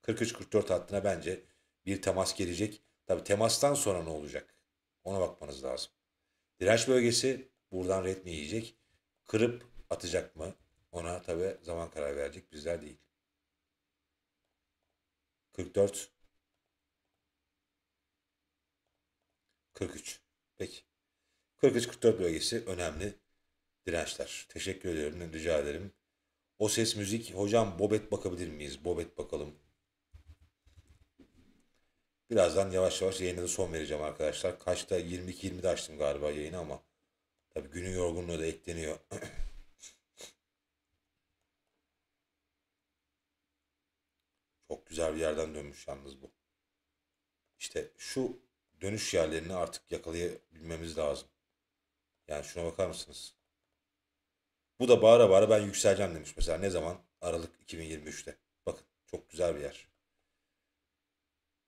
43-44 hattına bence bir temas gelecek. Tabi temastan sonra ne olacak? Ona bakmanız lazım. Direnç bölgesi buradan red mi yiyecek? Kırıp atacak mı? Ona tabi zaman karar verecek bizler değil. 44 43 Peki. 43-44 bölgesi önemli dirençler. Teşekkür ediyorum. Rica ederim. O ses müzik. Hocam Bobet bakabilir miyiz? Bobet bakalım. Birazdan yavaş yavaş yayına da son vereceğim arkadaşlar. Kaçta? 22-20'de açtım galiba yayını ama. Tabi günün yorgunluğu da ekleniyor. Çok güzel bir yerden dönmüş yalnız bu. İşte şu dönüş yerlerini artık yakalayabilmemiz lazım. Yani şuna bakar mısınız? Bu da bağıra bağıra ben yükseleceğim demiş mesela. Ne zaman? Aralık 2023'te. Bakın çok güzel bir yer.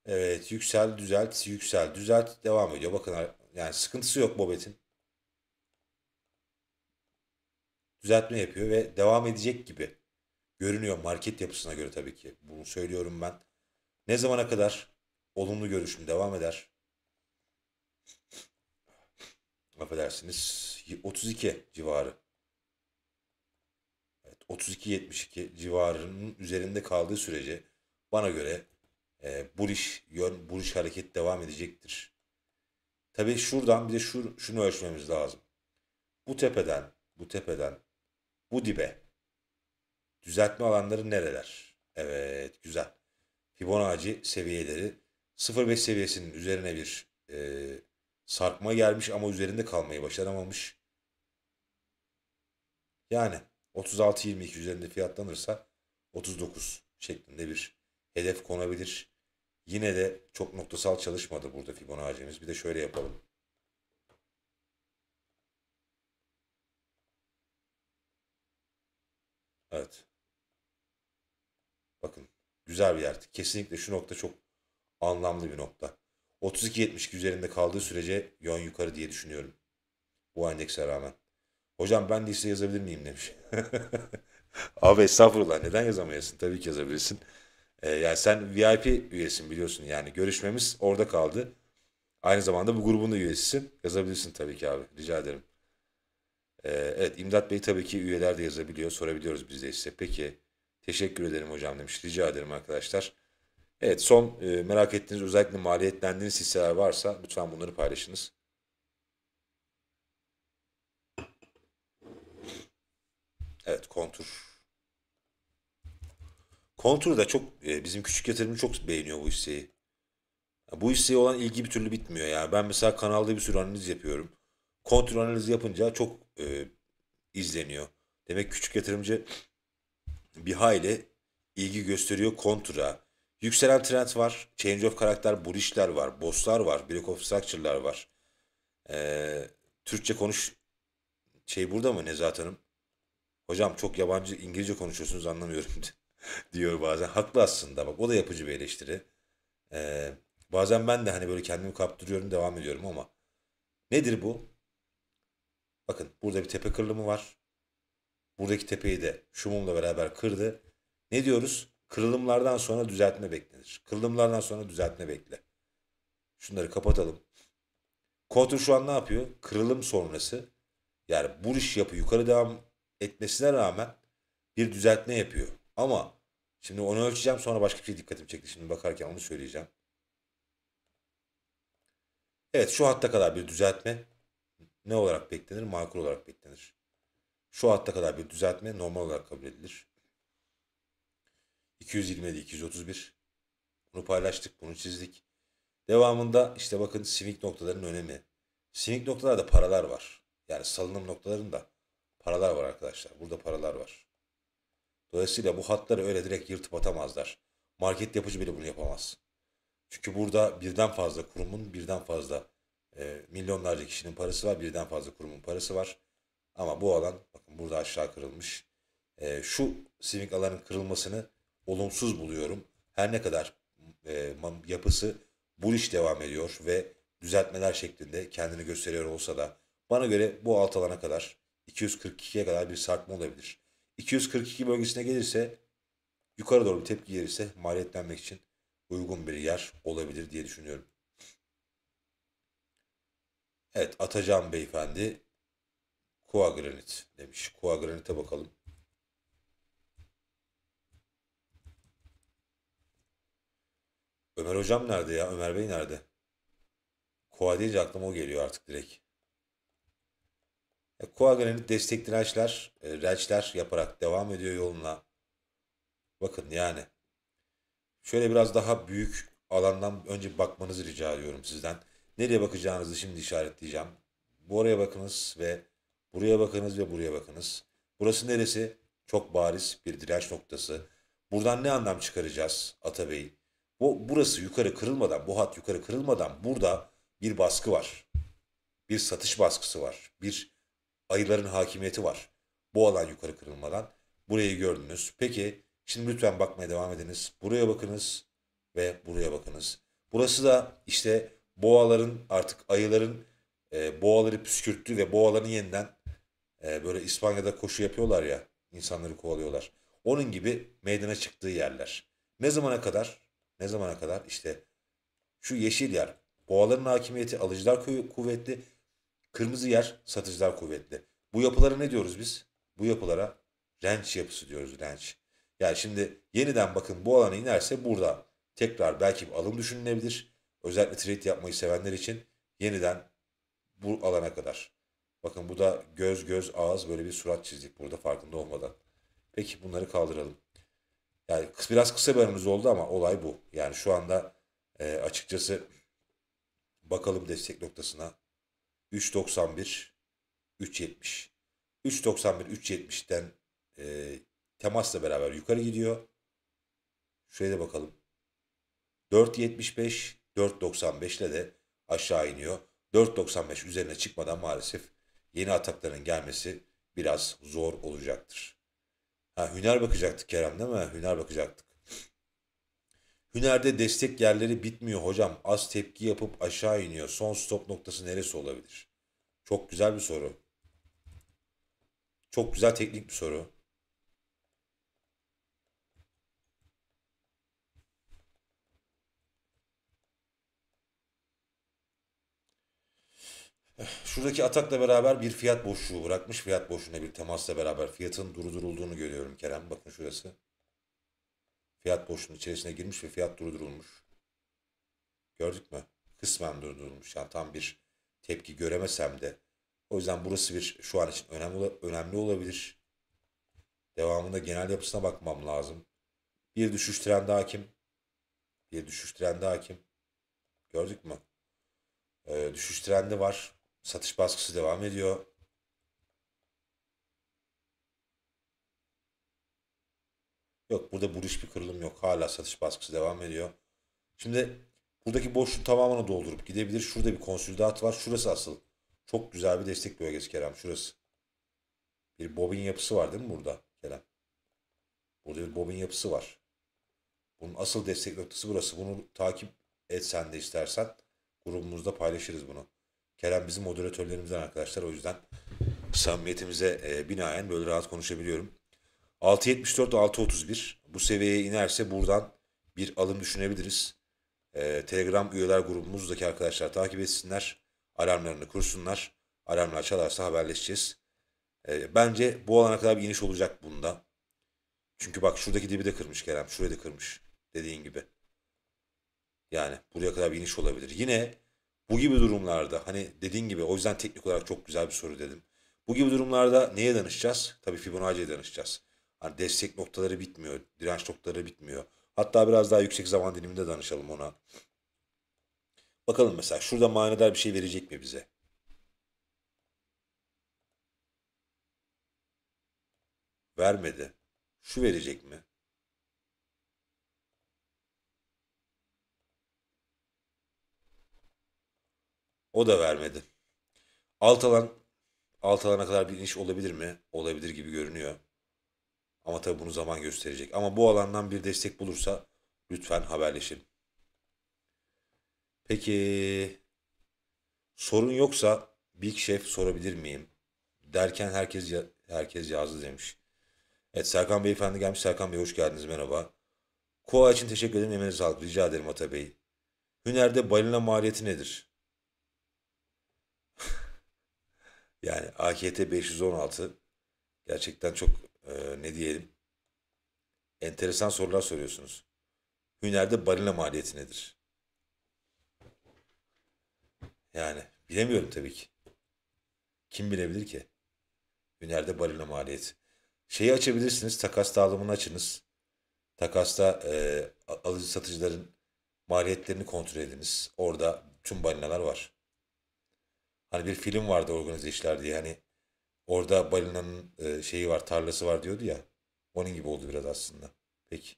Evet yüksel düzelt yüksel düzelt devam ediyor. Bakın yani sıkıntısı yok Bobet'in. Düzeltme yapıyor ve devam edecek gibi görünüyor market yapısına göre tabii ki. Bunu söylüyorum ben. Ne zamana kadar olumlu görüşüm devam eder? Affedersiniz 32 civarı. Evet, 32-72 civarının üzerinde kaldığı sürece bana göre e, buluş yön buluş hareket devam edecektir. Tabii şuradan bir de şu, şunu ölçmemiz lazım. Bu tepeden, bu tepeden, bu dibe düzeltme alanları nereler? Evet güzel. Fibonacci seviyeleri 0.5 seviyesinin üzerine bir e, sarkma gelmiş ama üzerinde kalmayı başaramamış. Yani 36 üzerinde fiyatlanırsa 39 şeklinde bir hedef konabilir. Yine de çok noktasal çalışmadı burada Fibonacci'miz. Bir de şöyle yapalım. Evet. Bakın güzel bir yer. Kesinlikle şu nokta çok anlamlı bir nokta. 32.72 üzerinde kaldığı sürece yön yukarı diye düşünüyorum. Bu endekse rağmen. Hocam ben de size yazabilir miyim demiş. Abi estağfurullah neden yazamayasın? Tabii ki yazabilirsin. E, yani sen VIP üyesin biliyorsun yani görüşmemiz orada kaldı. Aynı zamanda bu grubun da üyesisin. Yazabilirsin tabii ki abi rica ederim. E, evet İmdat Bey tabii ki üyeler de yazabiliyor sorabiliyoruz biz de işte. Peki teşekkür ederim hocam demiş rica ederim arkadaşlar. Evet son e, merak ettiğiniz özellikle maliyetlendiğiniz hisseler varsa lütfen bunları paylaşınız. Evet kontur Kontur da çok e, bizim küçük yatırımcı çok beğeniyor bu hisseyi. Bu hisseye olan ilgi bir türlü bitmiyor yani. Ben mesela kanalda bir sürü analiz yapıyorum. Kontur analizi yapınca çok e, izleniyor. Demek küçük yatırımcı bir hayli ilgi gösteriyor kontura. Yükselen trend var. Change of karakter bullishler var. Bosslar var. break of structure'lar var. Ee, Türkçe konuş şey burada mı Nezahat Hanım? Hocam çok yabancı İngilizce konuşuyorsunuz anlamıyorum. diyor bazen. Haklı aslında bak o da yapıcı bir eleştiri. Ee, bazen ben de hani böyle kendimi kaptırıyorum devam ediyorum ama nedir bu? Bakın burada bir tepe kırılımı var. Buradaki tepeyi de şu mumla beraber kırdı. Ne diyoruz? Kırılımlardan sonra düzeltme beklenir. Kırılımlardan sonra düzeltme bekle. Şunları kapatalım. Kotur şu an ne yapıyor? Kırılım sonrası yani bu iş yapı yukarı devam etmesine rağmen bir düzeltme yapıyor. Ama şimdi onu ölçeceğim sonra başka bir şey dikkatimi çekti. Şimdi bakarken onu söyleyeceğim. Evet şu hatta kadar bir düzeltme ne olarak beklenir? Makul olarak beklenir. Şu hatta kadar bir düzeltme normal olarak kabul edilir. 227, 231. Bunu paylaştık, bunu çizdik. Devamında işte bakın simik noktaların önemi. Simik noktalarda paralar var. Yani salınım noktalarında paralar var arkadaşlar. Burada paralar var. Dolayısıyla bu hatları öyle direkt yırtıp atamazlar. Market yapıcı bile bunu yapamaz. Çünkü burada birden fazla kurumun birden fazla e, milyonlarca kişinin parası var. Birden fazla kurumun parası var. Ama bu alan bakın burada aşağı kırılmış. E, şu simik alanın kırılmasını olumsuz buluyorum. Her ne kadar e, yapısı bu iş devam ediyor ve düzeltmeler şeklinde kendini gösteriyor olsa da bana göre bu alt alana kadar 242'ye kadar bir sarkma olabilir. 242 bölgesine gelirse yukarı doğru bir tepki gelirse maliyetlenmek için uygun bir yer olabilir diye düşünüyorum. Evet Atacan beyefendi Kua Granit demiş. Kua Granit'e bakalım. Ömer hocam nerede ya? Ömer Bey nerede? Kua deyince aklıma o geliyor artık direkt. E, Kuagan'ı destekleyen açlar, e, yaparak devam ediyor yoluna. Bakın yani. Şöyle biraz daha büyük alandan önce bakmanızı rica ediyorum sizden. Nereye bakacağınızı şimdi işaretleyeceğim. Bu oraya bakınız ve buraya bakınız ve buraya bakınız. Burası neresi? Çok bariz bir direnç noktası. Buradan ne anlam çıkaracağız Atabey? Bu, burası yukarı kırılmadan, bu hat yukarı kırılmadan burada bir baskı var. Bir satış baskısı var. Bir ayıların hakimiyeti var. Bu alan yukarı kırılmadan. Burayı gördünüz. Peki şimdi lütfen bakmaya devam ediniz. Buraya bakınız ve buraya bakınız. Burası da işte boğaların artık ayıların e, boğaları püskürttü ve boğaların yeniden e, böyle İspanya'da koşu yapıyorlar ya insanları kovalıyorlar. Onun gibi meydana çıktığı yerler. Ne zamana kadar? Ne zamana kadar? İşte şu yeşil yer. Boğaların hakimiyeti, alıcılar kuvvetli Kırmızı yer satıcılar kuvvetli. Bu yapılara ne diyoruz biz? Bu yapılara ranch yapısı diyoruz ranch. Yani şimdi yeniden bakın bu alana inerse burada tekrar belki bir alım düşünülebilir. Özellikle trade yapmayı sevenler için yeniden bu alana kadar. Bakın bu da göz göz ağız böyle bir surat çizdik burada farkında olmadan. Peki bunları kaldıralım. Yani biraz kısa bir aramız oldu ama olay bu. Yani şu anda e, açıkçası bakalım destek noktasına 3.91, 3.70. 3.91, 3.70'ten e, temasla beraber yukarı gidiyor. Şöyle bakalım. 4.75, 4.95 ile de aşağı iniyor. 4.95 üzerine çıkmadan maalesef yeni atakların gelmesi biraz zor olacaktır. Ha, hüner bakacaktık Kerem değil mi? Hüner bakacaktık. Hünerde destek yerleri bitmiyor hocam. Az tepki yapıp aşağı iniyor. Son stop noktası neresi olabilir? Çok güzel bir soru. Çok güzel teknik bir soru. Şuradaki atakla beraber bir fiyat boşluğu bırakmış. Fiyat boşluğuna bir temasla beraber fiyatın durdurulduğunu görüyorum Kerem. Bakın şurası. Fiyat boşluğunun içerisine girmiş ve fiyat durdurulmuş. Gördük mü? Kısmen durdurulmuş. Yani tam bir tepki göremesem de. O yüzden burası bir şu an için önemli, önemli olabilir. Devamında genel yapısına bakmam lazım. Bir düşüş trendi hakim. Bir düşüş trendi hakim. Gördük mü? Ee, düşüş trendi var. Satış baskısı devam ediyor. Yok burada buluş bir kırılım yok. Hala satış baskısı devam ediyor. Şimdi Buradaki boşluğu tamamını doldurup gidebilir. Şurada bir konsolidat var. Şurası asıl. Çok güzel bir destek bölgesi Kerem. Şurası. Bir bobin yapısı var değil mi burada Kerem? Burada bir bobin yapısı var. Bunun asıl destek noktası burası. Bunu takip et sen de istersen. Grubumuzda paylaşırız bunu. Kerem bizim moderatörlerimizden arkadaşlar. O yüzden samimiyetimize e, binaen böyle rahat konuşabiliyorum. 6.74-6.31 bu seviyeye inerse buradan bir alım düşünebiliriz. Ee, Telegram üyeler grubumuzdaki arkadaşlar takip etsinler. Alarmlarını kursunlar. Alarmlar çalarsa haberleşeceğiz. Ee, bence bu alana kadar bir iniş olacak bunda. Çünkü bak şuradaki dibi de kırmış Kerem. Şurayı da kırmış. Dediğin gibi. Yani buraya kadar bir iniş olabilir. Yine bu gibi durumlarda hani dediğin gibi o yüzden teknik olarak çok güzel bir soru dedim. Bu gibi durumlarda neye danışacağız? Tabii Fibonacci'ye danışacağız. Hani destek noktaları bitmiyor, direnç noktaları bitmiyor. Hatta biraz daha yüksek zaman diliminde danışalım ona. Bakalım mesela şurada manidar bir şey verecek mi bize? Vermedi. Şu verecek mi? O da vermedi. Alt alan, alt alana kadar bir iniş olabilir mi? Olabilir gibi görünüyor. Ama tabii bunu zaman gösterecek. Ama bu alandan bir destek bulursa lütfen haberleşin. Peki sorun yoksa Big Chef sorabilir miyim? Derken herkes herkes yazdı demiş. Evet Serkan Beyefendi gelmiş. Serkan Bey hoş geldiniz merhaba. Koa için teşekkür ederim. Emeğinize sağlık. Rica ederim Ata Bey. Hünerde balina maliyeti nedir? yani AKT 516 gerçekten çok e, ne diyelim enteresan sorular soruyorsunuz. Hünerde balina maliyeti nedir? Yani bilemiyorum tabii ki. Kim bilebilir ki? Hünerde balina maliyeti. Şeyi açabilirsiniz, takas dağılımını açınız. Takasta e, alıcı satıcıların maliyetlerini kontrol ediniz. Orada tüm balinalar var. Hani bir film vardı organize işler diye hani Orada balinanın e, şeyi var, tarlası var diyordu ya. Onun gibi oldu biraz aslında. Peki.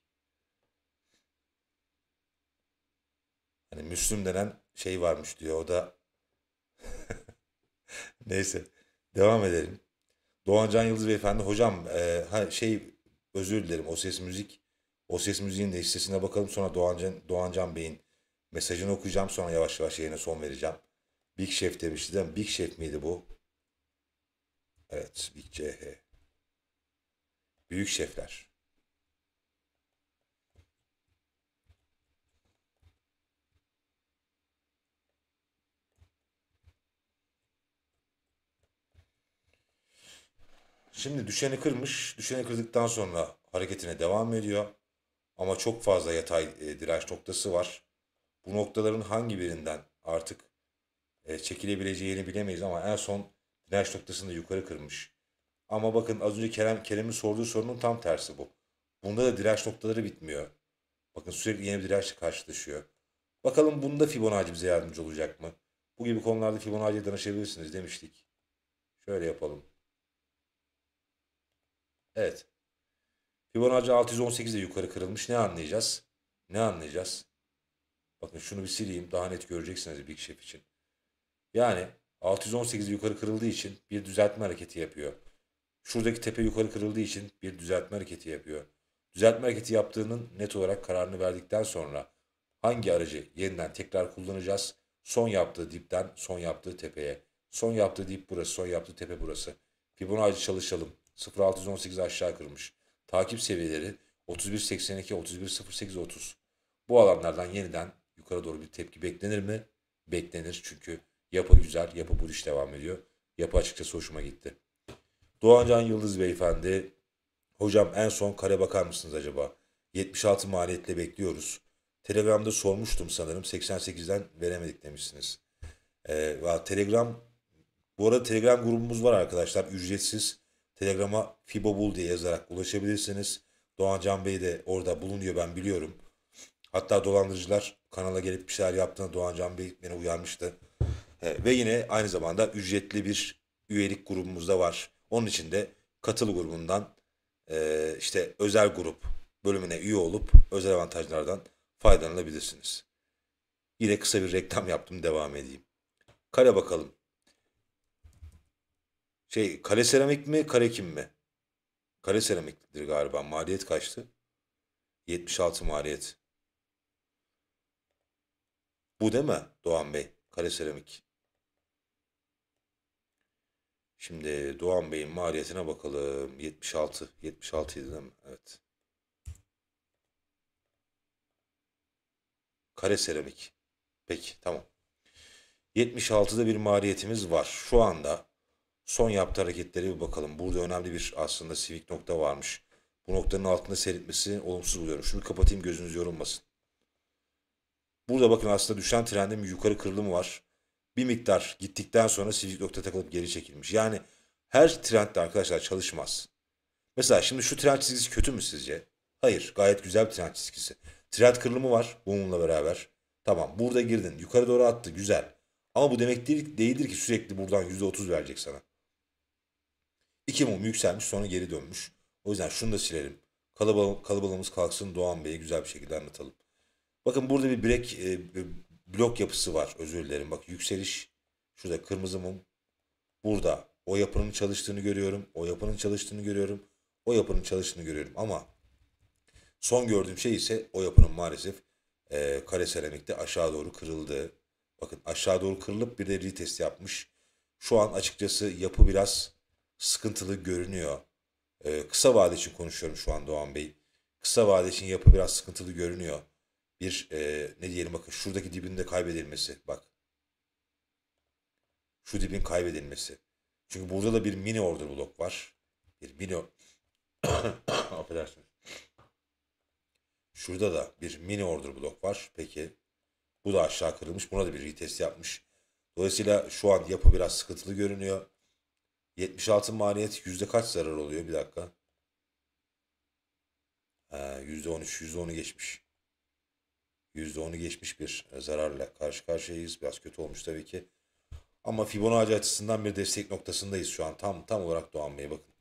Hani Müslüm denen şey varmış diyor. O da neyse. Devam edelim. Doğan Can Yıldız Beyefendi hocam e, ha, şey özür dilerim. O ses müzik o ses müziğin de listesine bakalım. Sonra Doğan Can, Doğan Can Bey'in mesajını okuyacağım. Sonra yavaş yavaş yayına son vereceğim. Big Chef demişti değil mi? Big Chef miydi bu? Evet, Big CH. Büyük şefler. Şimdi düşeni kırmış. Düşeni kırdıktan sonra hareketine devam ediyor. Ama çok fazla yatay e, direnç noktası var. Bu noktaların hangi birinden artık e, çekilebileceğini bilemeyiz ama en son direnç noktasını yukarı kırmış. Ama bakın az önce Kerem Kerem'in sorduğu sorunun tam tersi bu. Bunda da direnç noktaları bitmiyor. Bakın sürekli yeni bir dirençle karşılaşıyor. Bakalım bunda Fibonacci bize yardımcı olacak mı? Bu gibi konularda Fibonacci'ye danışabilirsiniz demiştik. Şöyle yapalım. Evet. Fibonacci 618 yukarı kırılmış. Ne anlayacağız? Ne anlayacağız? Bakın şunu bir sileyim. Daha net göreceksiniz Big Chef için. Yani 618 yukarı kırıldığı için bir düzeltme hareketi yapıyor. Şuradaki tepe yukarı kırıldığı için bir düzeltme hareketi yapıyor. Düzeltme hareketi yaptığının net olarak kararını verdikten sonra hangi aracı yeniden tekrar kullanacağız? Son yaptığı dipten son yaptığı tepeye. Son yaptığı dip burası, son yaptığı tepe burası. Fibonacci çalışalım. 0618 aşağı kırmış. Takip seviyeleri 3182, 3108, 30. Bu alanlardan yeniden yukarı doğru bir tepki beklenir mi? Beklenir çünkü Yapı güzel, yapı bu iş devam ediyor. Yapı açıkçası hoşuma gitti. Doğancan Yıldız Beyefendi, hocam en son kare bakar mısınız acaba? 76 maliyetle bekliyoruz. Telegram'da sormuştum sanırım 88'den veremedik demişsiniz. Ee, Telegram, bu arada Telegram grubumuz var arkadaşlar ücretsiz. Telegram'a Fibobul diye yazarak ulaşabilirsiniz. Doğancan Bey de orada bulunuyor ben biliyorum. Hatta dolandırıcılar kanala gelip bir şeyler yaptığında Doğan Bey beni uyarmıştı. E, ve yine aynı zamanda ücretli bir üyelik grubumuz da var. Onun için de katıl grubundan e, işte özel grup bölümüne üye olup özel avantajlardan faydalanabilirsiniz. Yine kısa bir reklam yaptım devam edeyim. Kale bakalım. Şey kale seramik mi kare kim mi? Kare seramiktir galiba. Maliyet kaçtı? 76 maliyet. Bu değil mi Doğan Bey? Kare seramik. Şimdi Doğan Bey'in maliyetine bakalım. 76. 76 idi değil mi? Evet. Kare seramik. Peki tamam. 76'da bir maliyetimiz var. Şu anda son yaptığı hareketlere bir bakalım. Burada önemli bir aslında sivik nokta varmış. Bu noktanın altında seyretmesi olumsuz buluyorum. Şunu kapatayım gözünüz yorulmasın. Burada bakın aslında düşen trendin yukarı kırılımı var bir miktar gittikten sonra sivik nokta takılıp geri çekilmiş. Yani her trend de arkadaşlar çalışmaz. Mesela şimdi şu trend çizgisi kötü mü sizce? Hayır gayet güzel bir trend çizgisi. Trend kırılımı var bununla beraber. Tamam burada girdin yukarı doğru attı güzel. Ama bu demek değil, değildir ki sürekli buradan %30 verecek sana. İki mum yükselmiş sonra geri dönmüş. O yüzden şunu da silelim. kalabalığımız kalksın Doğan Bey'e güzel bir şekilde anlatalım. Bakın burada bir break e, blok yapısı var. Özür dilerim. Bak yükseliş. Şurada kırmızı mum. Burada o yapının çalıştığını görüyorum. O yapının çalıştığını görüyorum. O yapının çalıştığını görüyorum. Ama son gördüğüm şey ise o yapının maalesef e, kare seramikte aşağı doğru kırıldı. Bakın aşağı doğru kırılıp bir de retest yapmış. Şu an açıkçası yapı biraz sıkıntılı görünüyor. E, kısa vade için konuşuyorum şu an Doğan Bey. Kısa vade için yapı biraz sıkıntılı görünüyor bir e, ne diyelim bakın şuradaki dibinde kaybedilmesi bak. Şu dibin kaybedilmesi. Çünkü burada da bir mini order blok var. Bir mini affedersiniz. Şurada da bir mini order blok var. Peki bu da aşağı kırılmış. Buna da bir retest yapmış. Dolayısıyla şu an yapı biraz sıkıntılı görünüyor. 76 maliyet yüzde kaç zarar oluyor? Bir dakika. Ha, %13, %10'u geçmiş. %10'u geçmiş bir e, zararla karşı karşıyayız. Biraz kötü olmuş tabii ki. Ama Fibonacci açısından bir destek noktasındayız şu an. Tam tam olarak Doğan Bey bakın.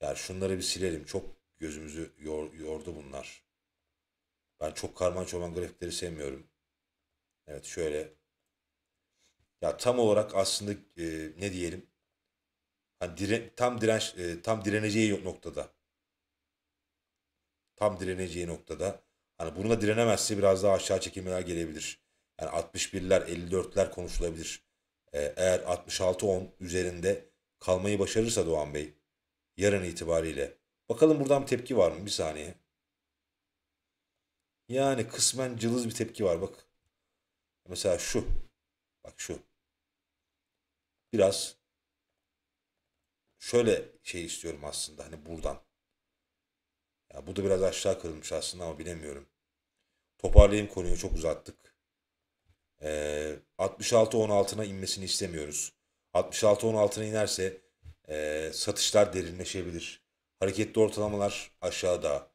Yani şunları bir silelim. Çok gözümüzü yor, yordu bunlar. Ben çok karman çoban grafikleri sevmiyorum. Evet şöyle. Ya tam olarak aslında e, ne diyelim? Hani dire, tam direnç e, tam direneceği noktada. Tam direneceği noktada Hani bunu da direnemezse biraz daha aşağı çekilmeler gelebilir. Yani 61'ler, 54'ler konuşulabilir. Ee, eğer 66-10 üzerinde kalmayı başarırsa Doğan Bey yarın itibariyle. Bakalım buradan tepki var mı? Bir saniye. Yani kısmen cılız bir tepki var bak. Mesela şu. Bak şu. Biraz şöyle şey istiyorum aslında hani buradan. Ya bu da biraz aşağı kırılmış aslında ama bilemiyorum. Toparlayayım konuyu çok uzattık. Ee, 66-16'na inmesini istemiyoruz. 66-16'na inerse e, satışlar derinleşebilir. Hareketli ortalamalar aşağıda.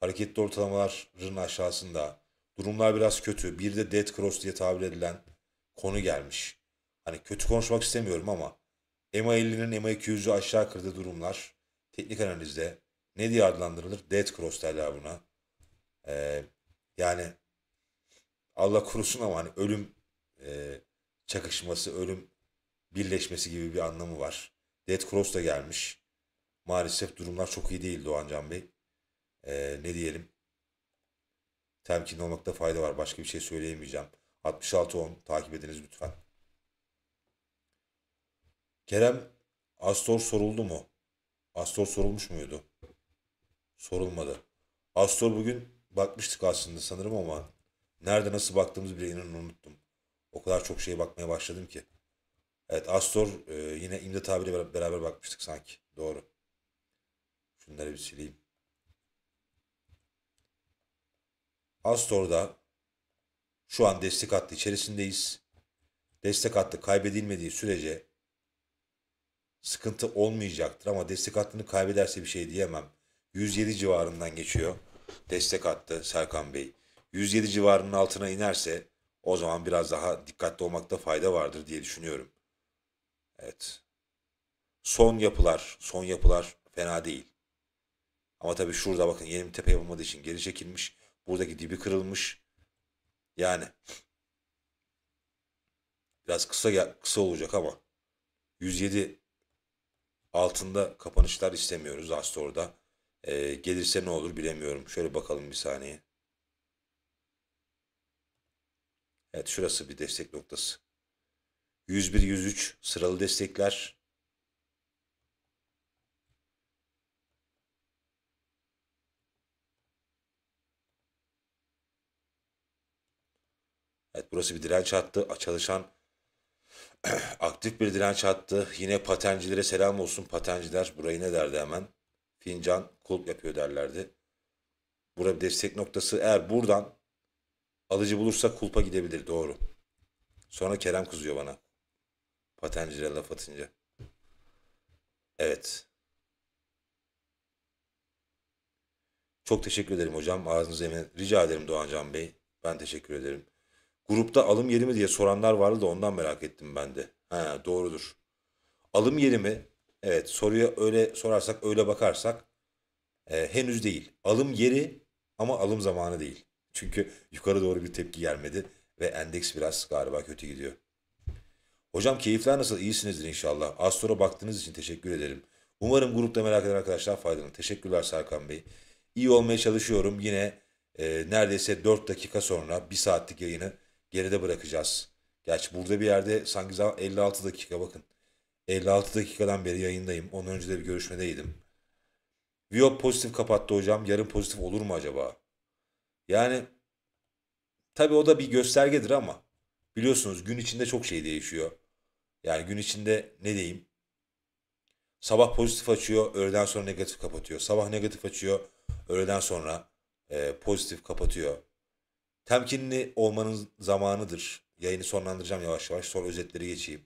Hareketli ortalamaların aşağısında. Durumlar biraz kötü. Bir de dead cross diye tabir edilen konu gelmiş. Hani kötü konuşmak istemiyorum ama EMA 50'nin EMA 200'ü aşağı kırdığı durumlar teknik analizde ne diye adlandırılır? Dead cross derler buna. Ee, yani Allah korusun ama hani ölüm e, çakışması, ölüm birleşmesi gibi bir anlamı var. Dead cross da gelmiş. Maalesef durumlar çok iyi değil Doğan Can Bey. Ee, ne diyelim? Temkin olmakta fayda var. Başka bir şey söyleyemeyeceğim. 66-10 takip ediniz lütfen. Kerem Astor soruldu mu? Astor sorulmuş muydu? sorulmadı. Astor bugün bakmıştık aslında sanırım ama nerede nasıl baktığımız bile inanın unuttum. O kadar çok şeye bakmaya başladım ki. Evet Astor e, yine İmdat abiyle beraber bakmıştık sanki. Doğru. Şunları bir sileyim. Astor'da şu an destek hattı içerisindeyiz. Destek hattı kaybedilmediği sürece sıkıntı olmayacaktır ama destek hattını kaybederse bir şey diyemem. 107 civarından geçiyor. Destek attı Serkan Bey. 107 civarının altına inerse o zaman biraz daha dikkatli olmakta fayda vardır diye düşünüyorum. Evet. Son yapılar, son yapılar fena değil. Ama tabii şurada bakın yeni bir tepe yapılmadığı için geri çekilmiş. Buradaki dibi kırılmış. Yani biraz kısa kısa olacak ama 107 altında kapanışlar istemiyoruz Astor'da. E, gelirse ne olur bilemiyorum. Şöyle bakalım bir saniye. Evet şurası bir destek noktası. 101-103 sıralı destekler. Evet burası bir direnç hattı. Çalışan aktif bir direnç hattı. Yine patencilere selam olsun patenciler. Burayı ne derdi hemen? fincan kulp yapıyor derlerdi. Burada destek noktası eğer buradan alıcı bulursa kulpa gidebilir doğru. Sonra Kerem kızıyor bana. Patencilere laf atınca. Evet. Çok teşekkür ederim hocam. Ağzınıza emin Rica ederim Doğan Can Bey. Ben teşekkür ederim. Grupta alım yeri mi diye soranlar vardı da ondan merak ettim ben de. He doğrudur. Alım yeri mi? Evet soruya öyle sorarsak öyle bakarsak e, henüz değil. Alım yeri ama alım zamanı değil. Çünkü yukarı doğru bir tepki gelmedi ve endeks biraz galiba kötü gidiyor. Hocam keyifler nasıl? İyisinizdir inşallah. Az sonra baktığınız için teşekkür ederim. Umarım grupta merak eden arkadaşlar faydalı. Teşekkürler Serkan Bey. İyi olmaya çalışıyorum. Yine e, neredeyse 4 dakika sonra 1 saatlik yayını geride bırakacağız. Gerçi burada bir yerde sanki 56 dakika bakın. 56 dakikadan beri yayındayım. Ondan önce de bir görüşmedeydim. Viyop pozitif kapattı hocam. Yarın pozitif olur mu acaba? Yani tabii o da bir göstergedir ama biliyorsunuz gün içinde çok şey değişiyor. Yani gün içinde ne diyeyim? Sabah pozitif açıyor, öğleden sonra negatif kapatıyor. Sabah negatif açıyor, öğleden sonra e, pozitif kapatıyor. Temkinli olmanın zamanıdır. Yayını sonlandıracağım yavaş yavaş. Sonra özetleri geçeyim.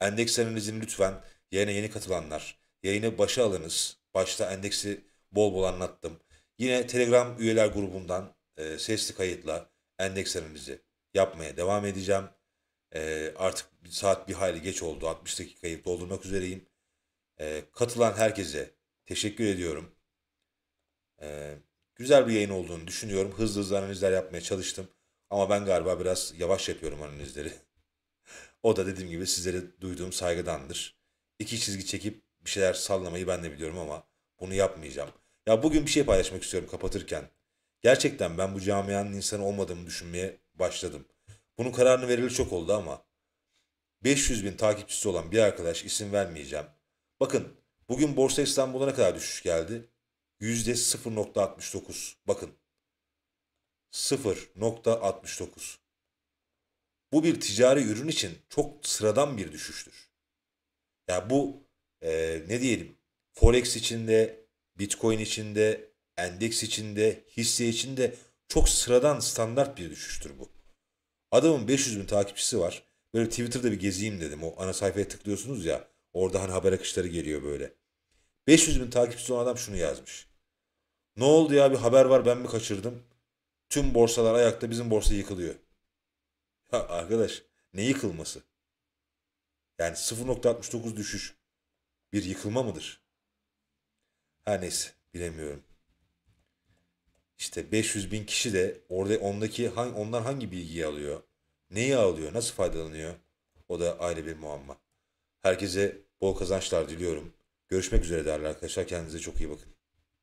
Endekslerinizi lütfen yayına yeni katılanlar, yayını başa alınız. Başta endeksi bol bol anlattım. Yine Telegram üyeler grubundan e, sesli kayıtla endekslerinizi yapmaya devam edeceğim. E, artık saat bir hayli geç oldu. 60 dakikayı doldurmak üzereyim. E, katılan herkese teşekkür ediyorum. E, güzel bir yayın olduğunu düşünüyorum. Hızlı hızlı analizler yapmaya çalıştım. Ama ben galiba biraz yavaş yapıyorum analizleri. O da dediğim gibi sizlere duyduğum saygıdandır. İki çizgi çekip bir şeyler sallamayı ben de biliyorum ama bunu yapmayacağım. Ya bugün bir şey paylaşmak istiyorum kapatırken. Gerçekten ben bu camianın insanı olmadığımı düşünmeye başladım. Bunun kararını vereli çok oldu ama 500 bin takipçisi olan bir arkadaş isim vermeyeceğim. Bakın bugün Borsa İstanbul'a ne kadar düşüş geldi? %0.69. Bakın 0.69 bu bir ticari ürün için çok sıradan bir düşüştür. Ya yani bu e, ne diyelim forex içinde, bitcoin içinde, endeks içinde, hisse içinde çok sıradan standart bir düşüştür bu. Adamın 500 bin takipçisi var. Böyle Twitter'da bir gezeyim dedim. O ana sayfaya tıklıyorsunuz ya. Orada hani haber akışları geliyor böyle. 500 bin takipçisi olan adam şunu yazmış. Ne oldu ya bir haber var ben mi kaçırdım? Tüm borsalar ayakta bizim borsa yıkılıyor. Ha arkadaş ne yıkılması? Yani 0.69 düşüş bir yıkılma mıdır? Her neyse bilemiyorum. İşte 500 bin kişi de orada ondaki hangi, onlar hangi bilgiyi alıyor? Neyi alıyor? Nasıl faydalanıyor? O da ayrı bir muamma. Herkese bol kazançlar diliyorum. Görüşmek üzere değerli arkadaşlar. Kendinize çok iyi bakın.